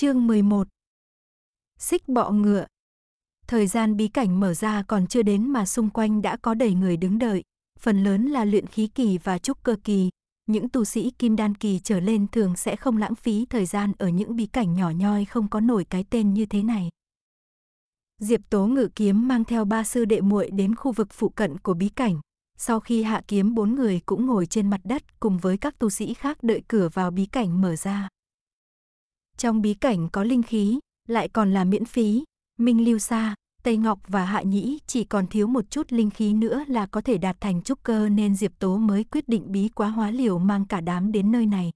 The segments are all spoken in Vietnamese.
Chương 11 Xích bọ ngựa Thời gian bí cảnh mở ra còn chưa đến mà xung quanh đã có đầy người đứng đợi, phần lớn là luyện khí kỳ và trúc cơ kỳ. Những tu sĩ kim đan kỳ trở lên thường sẽ không lãng phí thời gian ở những bí cảnh nhỏ nhoi không có nổi cái tên như thế này. Diệp Tố ngự kiếm mang theo ba sư đệ muội đến khu vực phụ cận của bí cảnh. Sau khi hạ kiếm bốn người cũng ngồi trên mặt đất cùng với các tu sĩ khác đợi cửa vào bí cảnh mở ra. Trong bí cảnh có linh khí, lại còn là miễn phí. Minh Lưu Sa, Tây Ngọc và Hạ Nhĩ chỉ còn thiếu một chút linh khí nữa là có thể đạt thành trúc cơ nên Diệp Tố mới quyết định bí quá hóa liều mang cả đám đến nơi này.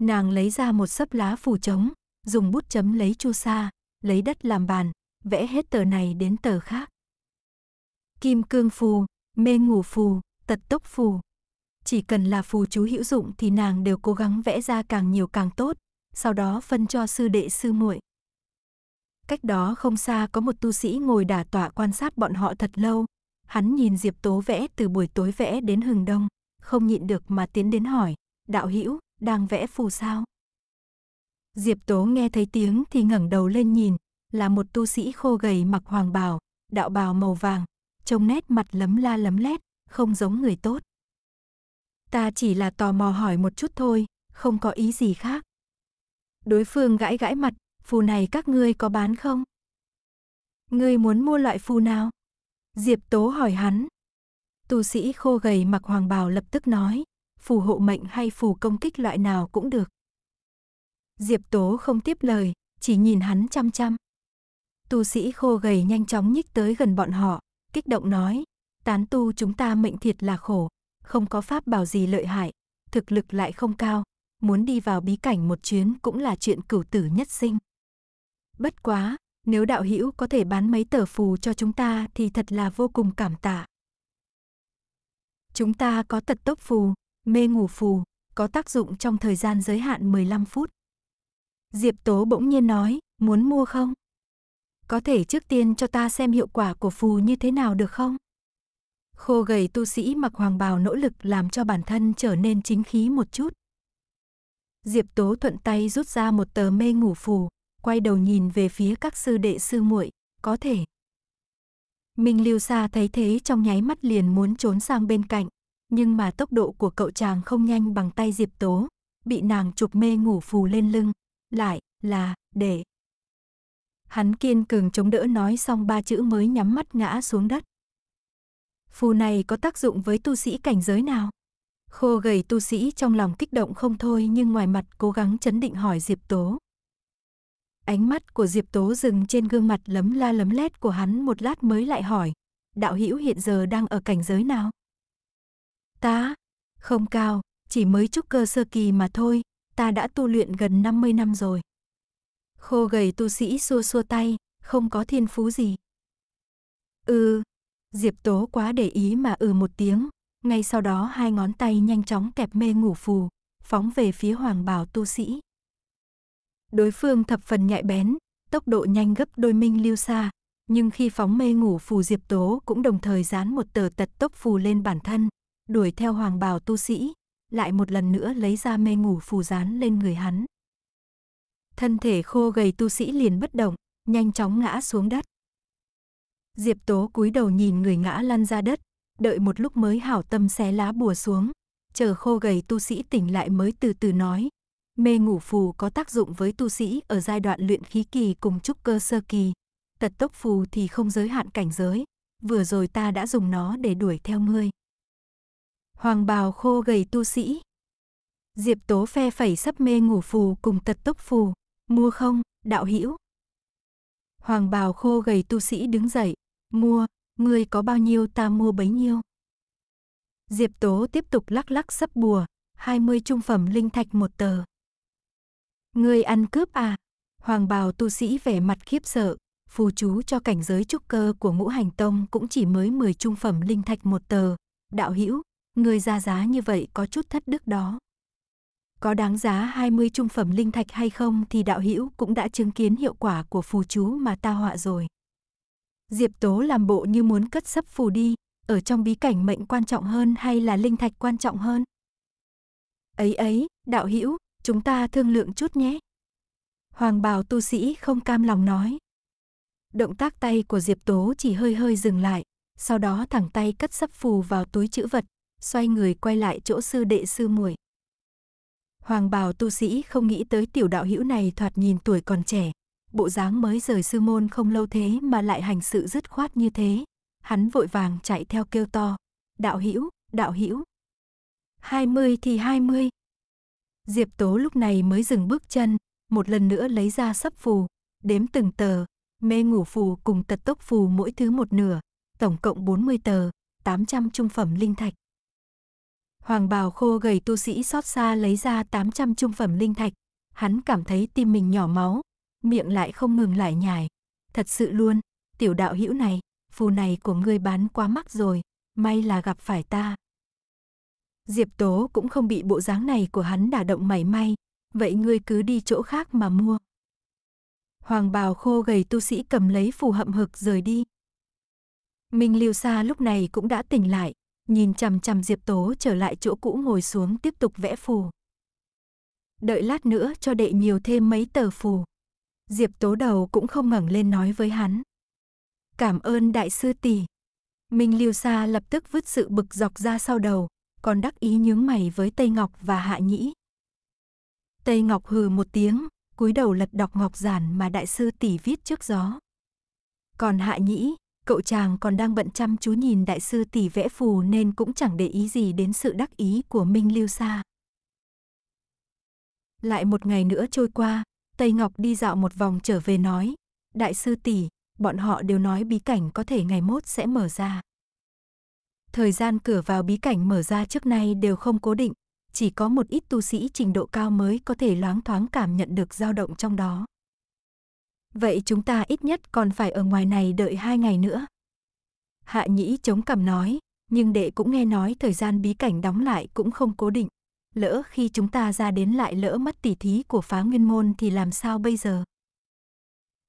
Nàng lấy ra một sấp lá phù trống, dùng bút chấm lấy chu sa, lấy đất làm bàn, vẽ hết tờ này đến tờ khác. Kim cương phù, mê ngủ phù, tật tốc phù. Chỉ cần là phù chú hữu dụng thì nàng đều cố gắng vẽ ra càng nhiều càng tốt, sau đó phân cho sư đệ sư muội. Cách đó không xa có một tu sĩ ngồi đả tọa quan sát bọn họ thật lâu, hắn nhìn Diệp Tố vẽ từ buổi tối vẽ đến hừng đông, không nhịn được mà tiến đến hỏi, đạo hữu đang vẽ phù sao? Diệp Tố nghe thấy tiếng thì ngẩng đầu lên nhìn, là một tu sĩ khô gầy mặc hoàng bào, đạo bào màu vàng, trông nét mặt lấm la lấm lét, không giống người tốt. Ta chỉ là tò mò hỏi một chút thôi, không có ý gì khác. Đối phương gãi gãi mặt, phù này các ngươi có bán không? Ngươi muốn mua loại phù nào? Diệp Tố hỏi hắn. Tu sĩ khô gầy mặc hoàng bào lập tức nói, phù hộ mệnh hay phù công kích loại nào cũng được. Diệp Tố không tiếp lời, chỉ nhìn hắn chăm chăm. Tu sĩ khô gầy nhanh chóng nhích tới gần bọn họ, kích động nói, tán tu chúng ta mệnh thiệt là khổ, không có pháp bảo gì lợi hại, thực lực lại không cao, muốn đi vào bí cảnh một chuyến cũng là chuyện cửu tử nhất sinh. Bất quá, nếu đạo hữu có thể bán mấy tờ phù cho chúng ta thì thật là vô cùng cảm tạ. Chúng ta có tật tốc phù, mê ngủ phù, có tác dụng trong thời gian giới hạn 15 phút. Diệp Tố bỗng nhiên nói, muốn mua không? Có thể trước tiên cho ta xem hiệu quả của phù như thế nào được không? Khô gầy tu sĩ mặc hoàng bào nỗ lực làm cho bản thân trở nên chính khí một chút. Diệp Tố thuận tay rút ra một tờ mê ngủ phù, quay đầu nhìn về phía các sư đệ sư muội, có thể. Minh Lưu Sa thấy thế trong nháy mắt liền muốn trốn sang bên cạnh, nhưng mà tốc độ của cậu chàng không nhanh bằng tay Diệp Tố, bị nàng chụp mê ngủ phù lên lưng, lại là để. Hắn kiên cường chống đỡ nói xong ba chữ mới nhắm mắt ngã xuống đất. Phù này có tác dụng với tu sĩ cảnh giới nào? Khô gầy tu sĩ trong lòng kích động không thôi nhưng ngoài mặt cố gắng chấn định hỏi Diệp Tố. Ánh mắt của Diệp Tố dừng trên gương mặt lấm la lấm lét của hắn một lát mới lại hỏi, đạo hữu hiện giờ đang ở cảnh giới nào? Ta, không cao, chỉ mới trúc cơ sơ kỳ mà thôi, ta đã tu luyện gần 50 năm rồi. Khô gầy tu sĩ xua xua tay, không có thiên phú gì. Ừ, Diệp Tố quá để ý mà ừ một tiếng, ngay sau đó hai ngón tay nhanh chóng kẹp mê ngủ phù, phóng về phía hoàng bảo tu sĩ. Đối phương thập phần nhạy bén, tốc độ nhanh gấp đôi minh lưu xa, nhưng khi phóng mê ngủ phù diệp tố cũng đồng thời dán một tờ tật tốc phù lên bản thân, đuổi theo hoàng bảo tu sĩ, lại một lần nữa lấy ra mê ngủ phù dán lên người hắn. Thân thể khô gầy tu sĩ liền bất động, nhanh chóng ngã xuống đất. Diệp Tố cúi đầu nhìn người ngã lăn ra đất, đợi một lúc mới hảo tâm xé lá bùa xuống, chờ khô gầy tu sĩ tỉnh lại mới từ từ nói. Mê ngủ phù có tác dụng với tu sĩ ở giai đoạn luyện khí kỳ cùng trúc cơ sơ kỳ. Tật tốc phù thì không giới hạn cảnh giới, vừa rồi ta đã dùng nó để đuổi theo ngươi. Hoàng bào khô gầy tu sĩ. Diệp Tố phe phẩy sắp mê ngủ phù cùng tật tốc phù, mua không, đạo hữu. Hoàng bào khô gầy tu sĩ đứng dậy, mua, ngươi có bao nhiêu ta mua bấy nhiêu. Diệp Tố tiếp tục lắc lắc sấp bùa, 20 trung phẩm linh thạch một tờ. Ngươi ăn cướp à? Hoàng bào tu sĩ vẻ mặt khiếp sợ, phù chú cho cảnh giới trúc cơ của ngũ hành tông cũng chỉ mới 10 trung phẩm linh thạch một tờ. Đạo hữu ngươi ra giá như vậy có chút thất đức đó. Có đáng giá 20 trung phẩm linh thạch hay không thì đạo hữu cũng đã chứng kiến hiệu quả của phù chú mà ta họa rồi. Diệp Tố làm bộ như muốn cất sấp phù đi, ở trong bí cảnh mệnh quan trọng hơn hay là linh thạch quan trọng hơn? Ấy ấy, đạo hữu, chúng ta thương lượng chút nhé. Hoàng bào tu sĩ không cam lòng nói. Động tác tay của Diệp Tố chỉ hơi hơi dừng lại, sau đó thẳng tay cất sấp phù vào túi chữ vật, xoay người quay lại chỗ sư đệ sư muội. Hoàng bào tu sĩ không nghĩ tới tiểu đạo hữu này thoạt nhìn tuổi còn trẻ, bộ dáng mới rời sư môn không lâu thế mà lại hành sự dứt khoát như thế. Hắn vội vàng chạy theo kêu to, đạo hữu đạo hữu 20 thì 20. Diệp Tố lúc này mới dừng bước chân, một lần nữa lấy ra sắp phù, đếm từng tờ, mê ngủ phù cùng tật tốc phù mỗi thứ một nửa, tổng cộng 40 tờ, 800 trung phẩm linh thạch. Hoàng bào khô gầy tu sĩ xót xa lấy ra 800 trung phẩm linh thạch, hắn cảm thấy tim mình nhỏ máu, miệng lại không ngừng lại nhải. Thật sự luôn, tiểu đạo hữu này, phù này của ngươi bán quá mắc rồi, may là gặp phải ta. Diệp Tố cũng không bị bộ dáng này của hắn đả động mảy may, vậy ngươi cứ đi chỗ khác mà mua. Hoàng bào khô gầy tu sĩ cầm lấy phù hậm hực rời đi. Minh Liêu Sa lúc này cũng đã tỉnh lại, nhìn chằm chằm Diệp Tố trở lại chỗ cũ ngồi xuống tiếp tục vẽ phù. Đợi lát nữa cho đệ nhiều thêm mấy tờ phù. Diệp Tố đầu cũng không ngẩng lên nói với hắn. Cảm ơn đại sư tỷ. Minh Liêu Sa lập tức vứt sự bực dọc ra sau đầu, còn đắc ý nhướng mày với Tây Ngọc và Hạ Nhĩ. Tây Ngọc hừ một tiếng, cúi đầu lật đọc ngọc giản mà đại sư tỷ viết trước gió. Còn Hạ Nhĩ, cậu chàng còn đang bận chăm chú nhìn đại sư tỷ vẽ phù nên cũng chẳng để ý gì đến sự đắc ý của Minh Liêu Sa. Lại một ngày nữa trôi qua, Tây Ngọc đi dạo một vòng trở về nói, đại sư tỷ, bọn họ đều nói bí cảnh có thể ngày mốt sẽ mở ra. Thời gian cửa vào bí cảnh mở ra trước nay đều không cố định, chỉ có một ít tu sĩ trình độ cao mới có thể loáng thoáng cảm nhận được dao động trong đó. Vậy chúng ta ít nhất còn phải ở ngoài này đợi hai ngày nữa. Hạ nhĩ chống cằm nói, nhưng đệ cũng nghe nói thời gian bí cảnh đóng lại cũng không cố định lỡ khi chúng ta ra đến lại lỡ mất tỉ thí của phá nguyên môn thì làm sao bây giờ?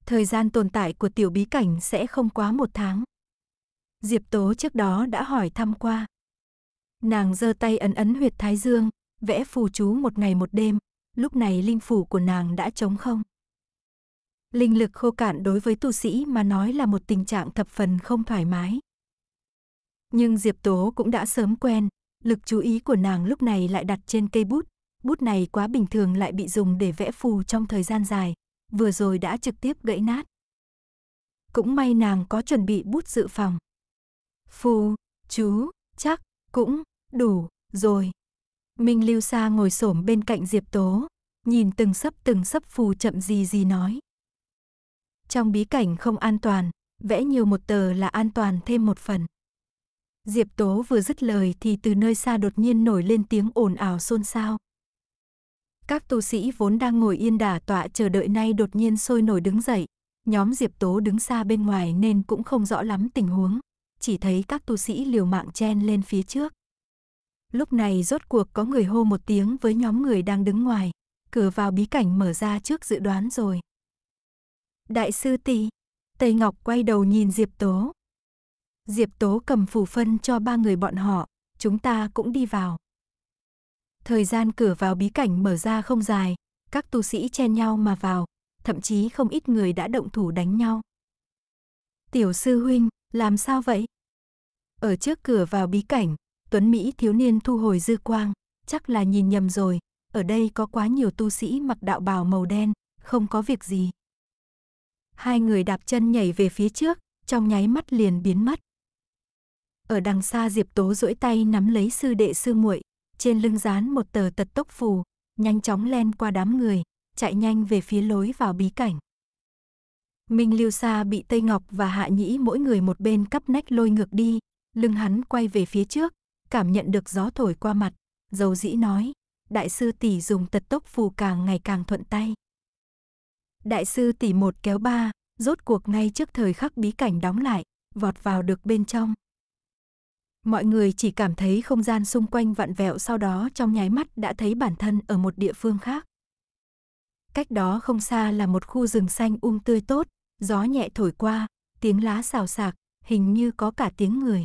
Thời gian tồn tại của tiểu bí cảnh sẽ không quá một tháng. Diệp Tố trước đó đã hỏi thăm qua. Nàng giơ tay ấn ấn huyệt thái dương, vẽ phù chú một ngày một đêm, lúc này linh phủ của nàng đã trống không. Linh lực khô cạn đối với tu sĩ mà nói là một tình trạng thập phần không thoải mái. Nhưng Diệp Tố cũng đã sớm quen, Lực chú ý của nàng lúc này lại đặt trên cây bút, bút này quá bình thường lại bị dùng để vẽ phù trong thời gian dài, vừa rồi đã trực tiếp gãy nát. Cũng may nàng có chuẩn bị bút dự phòng. Phù, chú, chắc, cũng, đủ, rồi. Minh Lưu Sa ngồi xổm bên cạnh Diệp Tố, nhìn từng sấp từng sấp phù chậm gì gì nói. Trong bí cảnh không an toàn, vẽ nhiều một tờ là an toàn thêm một phần. Diệp Tố vừa dứt lời thì từ nơi xa đột nhiên nổi lên tiếng ồn ào xôn xao. Các tu sĩ vốn đang ngồi yên đả tọa chờ đợi nay đột nhiên sôi nổi đứng dậy. Nhóm Diệp Tố đứng xa bên ngoài nên cũng không rõ lắm tình huống, chỉ thấy các tu sĩ liều mạng chen lên phía trước. Lúc này rốt cuộc có người hô một tiếng với nhóm người đang đứng ngoài, cửa vào bí cảnh mở ra trước dự đoán rồi. Đại sư tỷ, Tây Ngọc quay đầu nhìn Diệp Tố, Diệp Tố cầm phù phân cho ba người bọn họ, chúng ta cũng đi vào. Thời gian cửa vào bí cảnh mở ra không dài, các tu sĩ chen nhau mà vào, thậm chí không ít người đã động thủ đánh nhau. Tiểu sư huynh, làm sao vậy? Ở trước cửa vào bí cảnh, Tuấn Mỹ thiếu niên thu hồi dư quang, chắc là nhìn nhầm rồi, ở đây có quá nhiều tu sĩ mặc đạo bào màu đen, không có việc gì. Hai người đạp chân nhảy về phía trước, trong nháy mắt liền biến mất. Ở đằng xa Diệp Tố duỗi tay nắm lấy sư đệ sư muội, trên lưng dán một tờ tật tốc phù, nhanh chóng len qua đám người, chạy nhanh về phía lối vào bí cảnh. Minh Lưu Sa bị Tây Ngọc và Hạ Nhĩ mỗi người một bên cắp nách lôi ngược đi, lưng hắn quay về phía trước, cảm nhận được gió thổi qua mặt, dầu dĩ nói, đại sư tỷ dùng tật tốc phù càng ngày càng thuận tay. Đại sư tỷ một kéo ba, rốt cuộc ngay trước thời khắc bí cảnh đóng lại, vọt vào được bên trong. Mọi người chỉ cảm thấy không gian xung quanh vặn vẹo sau đó trong nháy mắt đã thấy bản thân ở một địa phương khác. Cách đó không xa là một khu rừng xanh um tươi tốt, gió nhẹ thổi qua, tiếng lá xào xạc, hình như có cả tiếng người.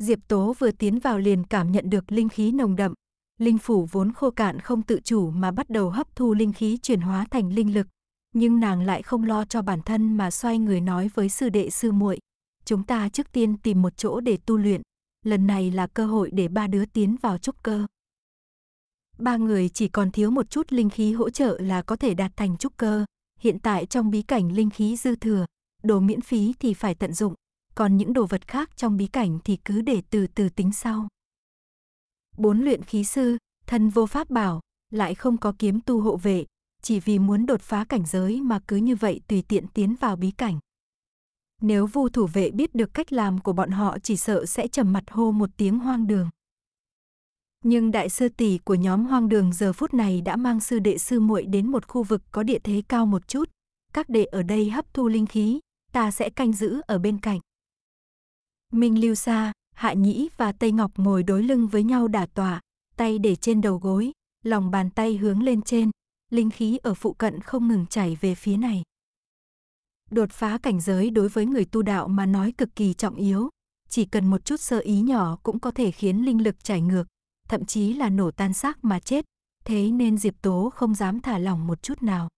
Diệp Tố vừa tiến vào liền cảm nhận được linh khí nồng đậm, linh phủ vốn khô cạn không tự chủ mà bắt đầu hấp thu linh khí chuyển hóa thành linh lực, nhưng nàng lại không lo cho bản thân mà xoay người nói với sư đệ sư muội, chúng ta trước tiên tìm một chỗ để tu luyện, lần này là cơ hội để ba đứa tiến vào trúc cơ. Ba người chỉ còn thiếu một chút linh khí hỗ trợ là có thể đạt thành trúc cơ, hiện tại trong bí cảnh linh khí dư thừa, đồ miễn phí thì phải tận dụng, còn những đồ vật khác trong bí cảnh thì cứ để từ từ tính sau. Bốn luyện khí sư, thân vô pháp bảo, lại không có kiếm tu hộ vệ, chỉ vì muốn đột phá cảnh giới mà cứ như vậy tùy tiện tiến vào bí cảnh. Nếu vu thủ vệ biết được cách làm của bọn họ chỉ sợ sẽ trầm mặt hô một tiếng hoang đường. Nhưng đại sư tỷ của nhóm hoang đường giờ phút này đã mang sư đệ sư muội đến một khu vực có địa thế cao một chút. Các đệ ở đây hấp thu linh khí, ta sẽ canh giữ ở bên cạnh. Minh Lưu Sa, Hạ Nhĩ và Tây Ngọc ngồi đối lưng với nhau đả tỏa, tay để trên đầu gối, lòng bàn tay hướng lên trên, linh khí ở phụ cận không ngừng chảy về phía này. Đột phá cảnh giới đối với người tu đạo mà nói cực kỳ trọng yếu, chỉ cần một chút sơ ý nhỏ cũng có thể khiến linh lực chảy ngược, thậm chí là nổ tan xác mà chết, thế nên Diệp Tố không dám thả lỏng một chút nào.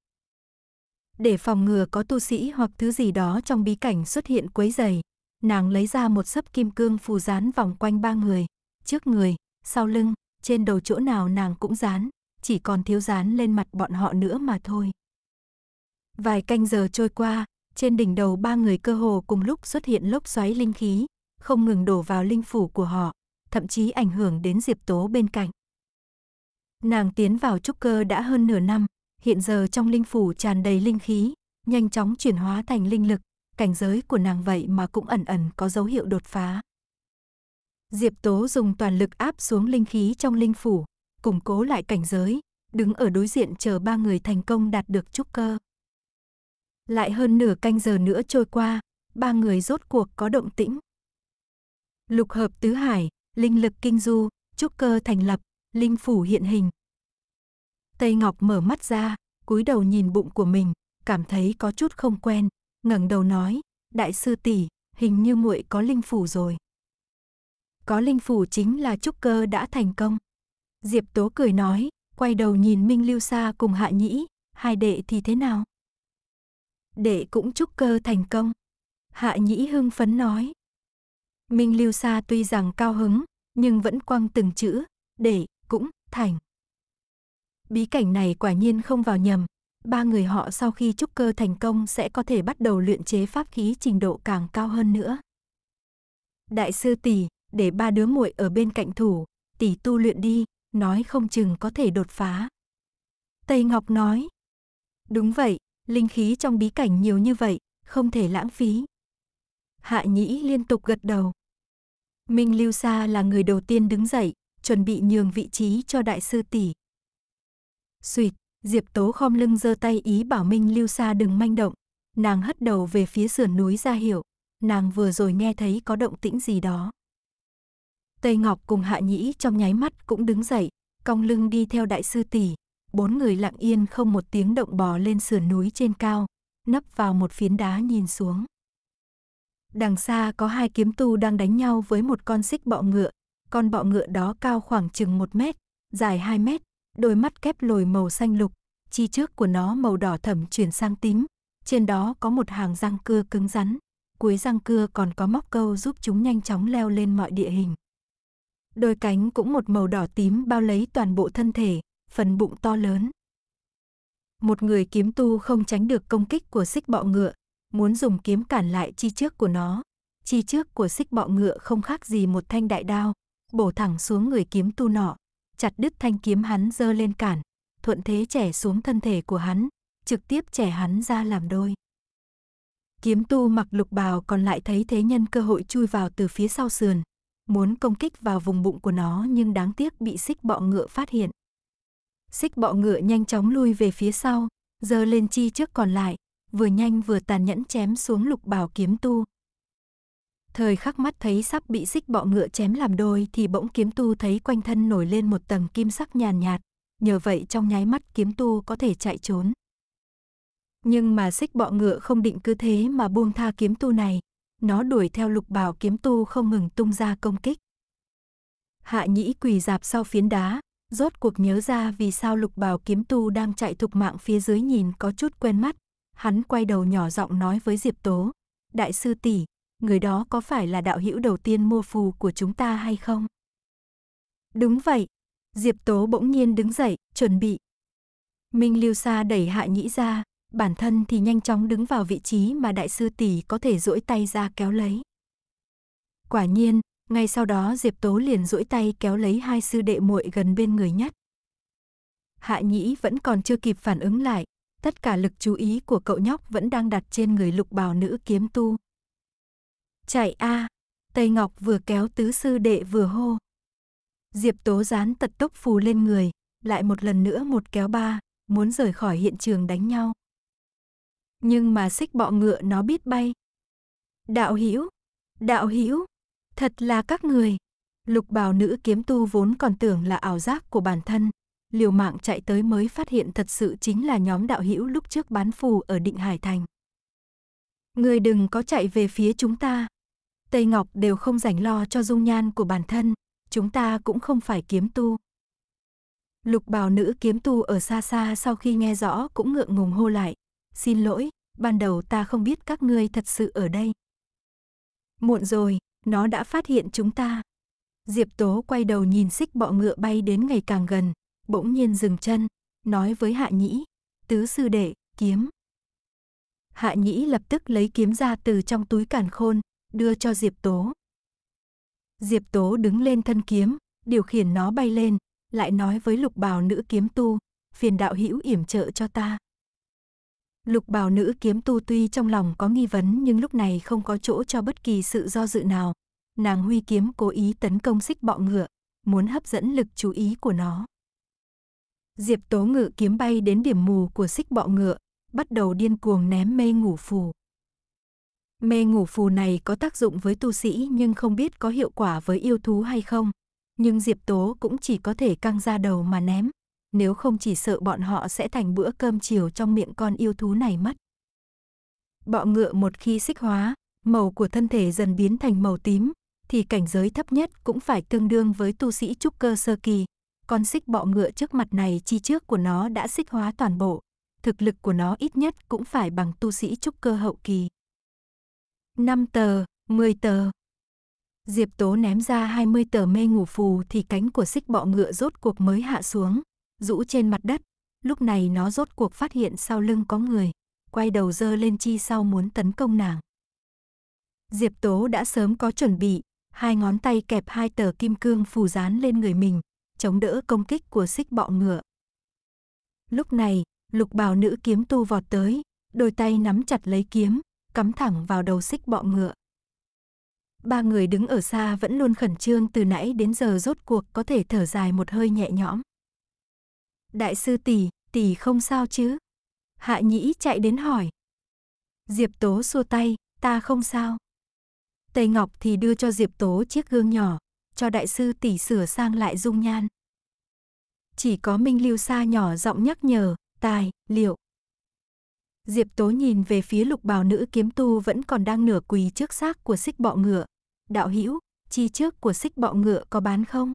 Để phòng ngừa có tu sĩ hoặc thứ gì đó trong bí cảnh xuất hiện quấy rầy, nàng lấy ra một sấp kim cương phù dán vòng quanh ba người, trước người, sau lưng, trên đầu chỗ nào nàng cũng dán, chỉ còn thiếu dán lên mặt bọn họ nữa mà thôi. Vài canh giờ trôi qua, trên đỉnh đầu ba người cơ hồ cùng lúc xuất hiện lốc xoáy linh khí, không ngừng đổ vào linh phủ của họ, thậm chí ảnh hưởng đến Diệp Tố bên cạnh. Nàng tiến vào trúc cơ đã hơn nửa năm, hiện giờ trong linh phủ tràn đầy linh khí, nhanh chóng chuyển hóa thành linh lực, cảnh giới của nàng vậy mà cũng ẩn ẩn có dấu hiệu đột phá. Diệp Tố dùng toàn lực áp xuống linh khí trong linh phủ, củng cố lại cảnh giới, đứng ở đối diện chờ ba người thành công đạt được trúc cơ. Lại hơn nửa canh giờ nữa trôi qua, ba người rốt cuộc có động tĩnh. Lục hợp tứ hải, linh lực kinh du, trúc cơ thành lập, linh phủ hiện hình. Tây Ngọc mở mắt ra, cúi đầu nhìn bụng của mình, cảm thấy có chút không quen, ngẩng đầu nói, đại sư tỷ, hình như muội có linh phủ rồi. Có linh phủ chính là trúc cơ đã thành công. Diệp Tố cười nói, quay đầu nhìn Minh Lưu Sa cùng Hạ Nhĩ, hai đệ thì thế nào? đệ cũng chúc cơ thành công. Hạ Nhĩ hưng phấn nói. Minh Lưu Sa tuy rằng cao hứng, nhưng vẫn quăng từng chữ, đệ cũng thành. Bí cảnh này quả nhiên không vào nhầm, ba người họ sau khi chúc cơ thành công sẽ có thể bắt đầu luyện chế pháp khí trình độ càng cao hơn nữa. Đại sư tỷ, để ba đứa muội ở bên cạnh thủ, tỷ tu luyện đi, nói không chừng có thể đột phá. Tây Ngọc nói. Đúng vậy, linh khí trong bí cảnh nhiều như vậy, không thể lãng phí. Hạ Nhĩ liên tục gật đầu. Minh Lưu Sa là người đầu tiên đứng dậy, chuẩn bị nhường vị trí cho đại sư tỷ. Xuyệt, Diệp Tố khom lưng giơ tay ý bảo Minh Lưu Sa đừng manh động. Nàng hất đầu về phía sườn núi ra hiểu, nàng vừa rồi nghe thấy có động tĩnh gì đó. Tây Ngọc cùng Hạ Nhĩ trong nháy mắt cũng đứng dậy, cong lưng đi theo đại sư tỷ, bốn người lặng yên không một tiếng động bò lên sườn núi trên cao, nấp vào một phiến đá nhìn xuống. Đằng xa có hai kiếm tu đang đánh nhau với một con xích bọ ngựa, con bọ ngựa đó cao khoảng chừng một mét, dài 2 mét, đôi mắt kép lồi màu xanh lục, chi trước của nó màu đỏ thẫm chuyển sang tím, trên đó có một hàng răng cưa cứng rắn, cuối răng cưa còn có móc câu giúp chúng nhanh chóng leo lên mọi địa hình. Đôi cánh cũng một màu đỏ tím bao lấy toàn bộ thân thể, phần bụng to lớn. Một người kiếm tu không tránh được công kích của xích bọ ngựa, muốn dùng kiếm cản lại chi trước của nó. Chi trước của xích bọ ngựa không khác gì một thanh đại đao, bổ thẳng xuống người kiếm tu nọ, chặt đứt thanh kiếm hắn dơ lên cản, thuận thế trẻ xuống thân thể của hắn, trực tiếp trẻ hắn ra làm đôi. Kiếm tu mặc lục bào còn lại thấy thế nhân cơ hội chui vào từ phía sau sườn, muốn công kích vào vùng bụng của nó nhưng đáng tiếc bị xích bọ ngựa phát hiện xích bọ ngựa nhanh chóng lui về phía sau, giơ lên chi trước còn lại, vừa nhanh vừa tàn nhẫn chém xuống lục bảo kiếm tu. Thời khắc mắt thấy sắp bị xích bọ ngựa chém làm đôi thì bỗng kiếm tu thấy quanh thân nổi lên một tầng kim sắc nhàn nhạt, nhạt, nhờ vậy trong nháy mắt kiếm tu có thể chạy trốn. Nhưng mà xích bọ ngựa không định cứ thế mà buông tha kiếm tu này, nó đuổi theo lục bảo kiếm tu không ngừng tung ra công kích. Hạ nhĩ quỳ dạp sau phiến đá, rốt cuộc nhớ ra vì sao lục bào kiếm tu đang chạy thục mạng phía dưới nhìn có chút quen mắt. Hắn quay đầu nhỏ giọng nói với Diệp Tố. Đại sư tỷ, người đó có phải là đạo hữu đầu tiên mua phù của chúng ta hay không? Đúng vậy. Diệp Tố bỗng nhiên đứng dậy, chuẩn bị. Minh Lưu Sa đẩy Hạ Nhĩ ra, bản thân thì nhanh chóng đứng vào vị trí mà đại sư tỷ có thể duỗi tay ra kéo lấy. Quả nhiên, ngay sau đó Diệp Tố liền duỗi tay kéo lấy hai sư đệ muội gần bên người nhất. Hạ Nhĩ vẫn còn chưa kịp phản ứng lại, tất cả lực chú ý của cậu nhóc vẫn đang đặt trên người lục bào nữ kiếm tu. Chạy a! Tây Ngọc vừa kéo tứ sư đệ vừa hô. Diệp Tố dán tật tốc phù lên người, lại một lần nữa một kéo ba, muốn rời khỏi hiện trường đánh nhau. Nhưng mà xích bọ ngựa nó biết bay. Đạo Hữu, Đạo Hữu Thật là các người. Lục bào nữ kiếm tu vốn còn tưởng là ảo giác của bản thân, liều mạng chạy tới mới phát hiện thật sự chính là nhóm đạo hữu lúc trước bán phù ở Định Hải Thành. Người đừng có chạy về phía chúng ta. Tây Ngọc đều không rảnh lo cho dung nhan của bản thân, chúng ta cũng không phải kiếm tu. Lục bào nữ kiếm tu ở xa xa sau khi nghe rõ cũng ngượng ngùng hô lại. Xin lỗi, ban đầu ta không biết các ngươi thật sự ở đây. Muộn rồi, nó đã phát hiện chúng ta. Diệp Tố quay đầu nhìn xích bọ ngựa bay đến ngày càng gần, bỗng nhiên dừng chân, nói với Hạ Nhĩ, tứ sư đệ, kiếm. Hạ Nhĩ lập tức lấy kiếm ra từ trong túi càn khôn, đưa cho Diệp Tố. Diệp Tố đứng lên thân kiếm, điều khiển nó bay lên, lại nói với lục bào nữ kiếm tu, phiền đạo hữu yểm trợ cho ta, Lục bào nữ kiếm tu tuy trong lòng có nghi vấn nhưng lúc này không có chỗ cho bất kỳ sự do dự nào. Nàng huy kiếm cố ý tấn công xích bọ ngựa, muốn hấp dẫn lực chú ý của nó. Diệp tố ngự kiếm bay đến điểm mù của xích bọ ngựa, bắt đầu điên cuồng ném mê ngủ phù. Mê ngủ phù này có tác dụng với tu sĩ nhưng không biết có hiệu quả với yêu thú hay không. Nhưng Diệp Tố cũng chỉ có thể căng ra đầu mà ném nếu không chỉ sợ bọn họ sẽ thành bữa cơm chiều trong miệng con yêu thú này mất. Bọ ngựa một khi xích hóa, màu của thân thể dần biến thành màu tím, thì cảnh giới thấp nhất cũng phải tương đương với tu sĩ trúc cơ sơ kỳ. Con xích bọ ngựa trước mặt này chi trước của nó đã xích hóa toàn bộ, thực lực của nó ít nhất cũng phải bằng tu sĩ trúc cơ hậu kỳ. 5 tờ, 10 tờ. Diệp Tố ném ra 20 tờ mê ngủ phù thì cánh của xích bọ ngựa rốt cuộc mới hạ xuống rũ trên mặt đất. Lúc này nó rốt cuộc phát hiện sau lưng có người, quay đầu dơ lên chi sau muốn tấn công nàng. Diệp Tố đã sớm có chuẩn bị, hai ngón tay kẹp hai tờ kim cương phủ dán lên người mình, chống đỡ công kích của xích bọ ngựa. Lúc này, lục bào nữ kiếm tu vọt tới, đôi tay nắm chặt lấy kiếm, cắm thẳng vào đầu xích bọ ngựa. Ba người đứng ở xa vẫn luôn khẩn trương từ nãy đến giờ rốt cuộc có thể thở dài một hơi nhẹ nhõm. Đại sư tỷ, tỷ không sao chứ? Hạ Nhĩ chạy đến hỏi. Diệp Tố xua tay, ta không sao. Tây Ngọc thì đưa cho Diệp Tố chiếc gương nhỏ, cho đại sư tỷ sửa sang lại dung nhan. Chỉ có Minh Lưu Sa nhỏ giọng nhắc nhở, tài, liệu. Diệp Tố nhìn về phía lục bào nữ kiếm tu vẫn còn đang nửa quỳ trước xác của xích bọ ngựa. Đạo hữu chi trước của xích bọ ngựa có bán không?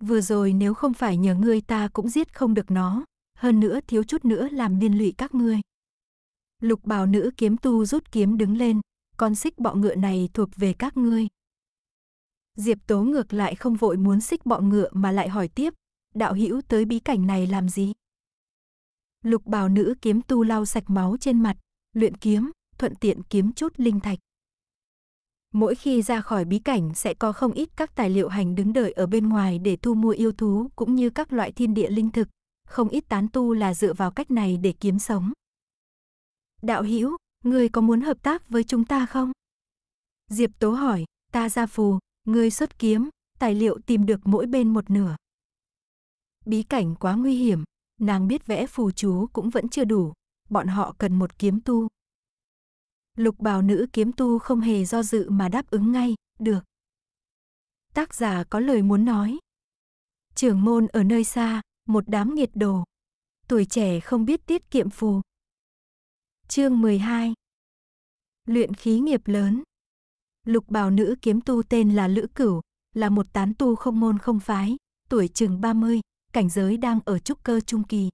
Vừa rồi nếu không phải nhờ ngươi ta cũng giết không được nó, hơn nữa thiếu chút nữa làm liên lụy các ngươi. Lục bào nữ kiếm tu rút kiếm đứng lên, con xích bọ ngựa này thuộc về các ngươi. Diệp Tố ngược lại không vội muốn xích bọ ngựa mà lại hỏi tiếp, đạo hữu tới bí cảnh này làm gì? Lục bào nữ kiếm tu lau sạch máu trên mặt, luyện kiếm, thuận tiện kiếm chút linh thạch. Mỗi khi ra khỏi bí cảnh sẽ có không ít các tài liệu hành đứng đợi ở bên ngoài để thu mua yêu thú cũng như các loại thiên địa linh thực, không ít tán tu là dựa vào cách này để kiếm sống. Đạo hữu, ngươi có muốn hợp tác với chúng ta không? Diệp Tố hỏi, ta ra phù, ngươi xuất kiếm, tài liệu tìm được mỗi bên một nửa. Bí cảnh quá nguy hiểm, nàng biết vẽ phù chú cũng vẫn chưa đủ, bọn họ cần một kiếm tu. Lục bào nữ kiếm tu không hề do dự mà đáp ứng ngay, được. Tác giả có lời muốn nói. Trưởng môn ở nơi xa, một đám nghiệt đồ. Tuổi trẻ không biết tiết kiệm phù. Chương 12 Luyện khí nghiệp lớn Lục bào nữ kiếm tu tên là Lữ Cửu, là một tán tu không môn không phái, tuổi chừng 30, cảnh giới đang ở trúc cơ trung kỳ,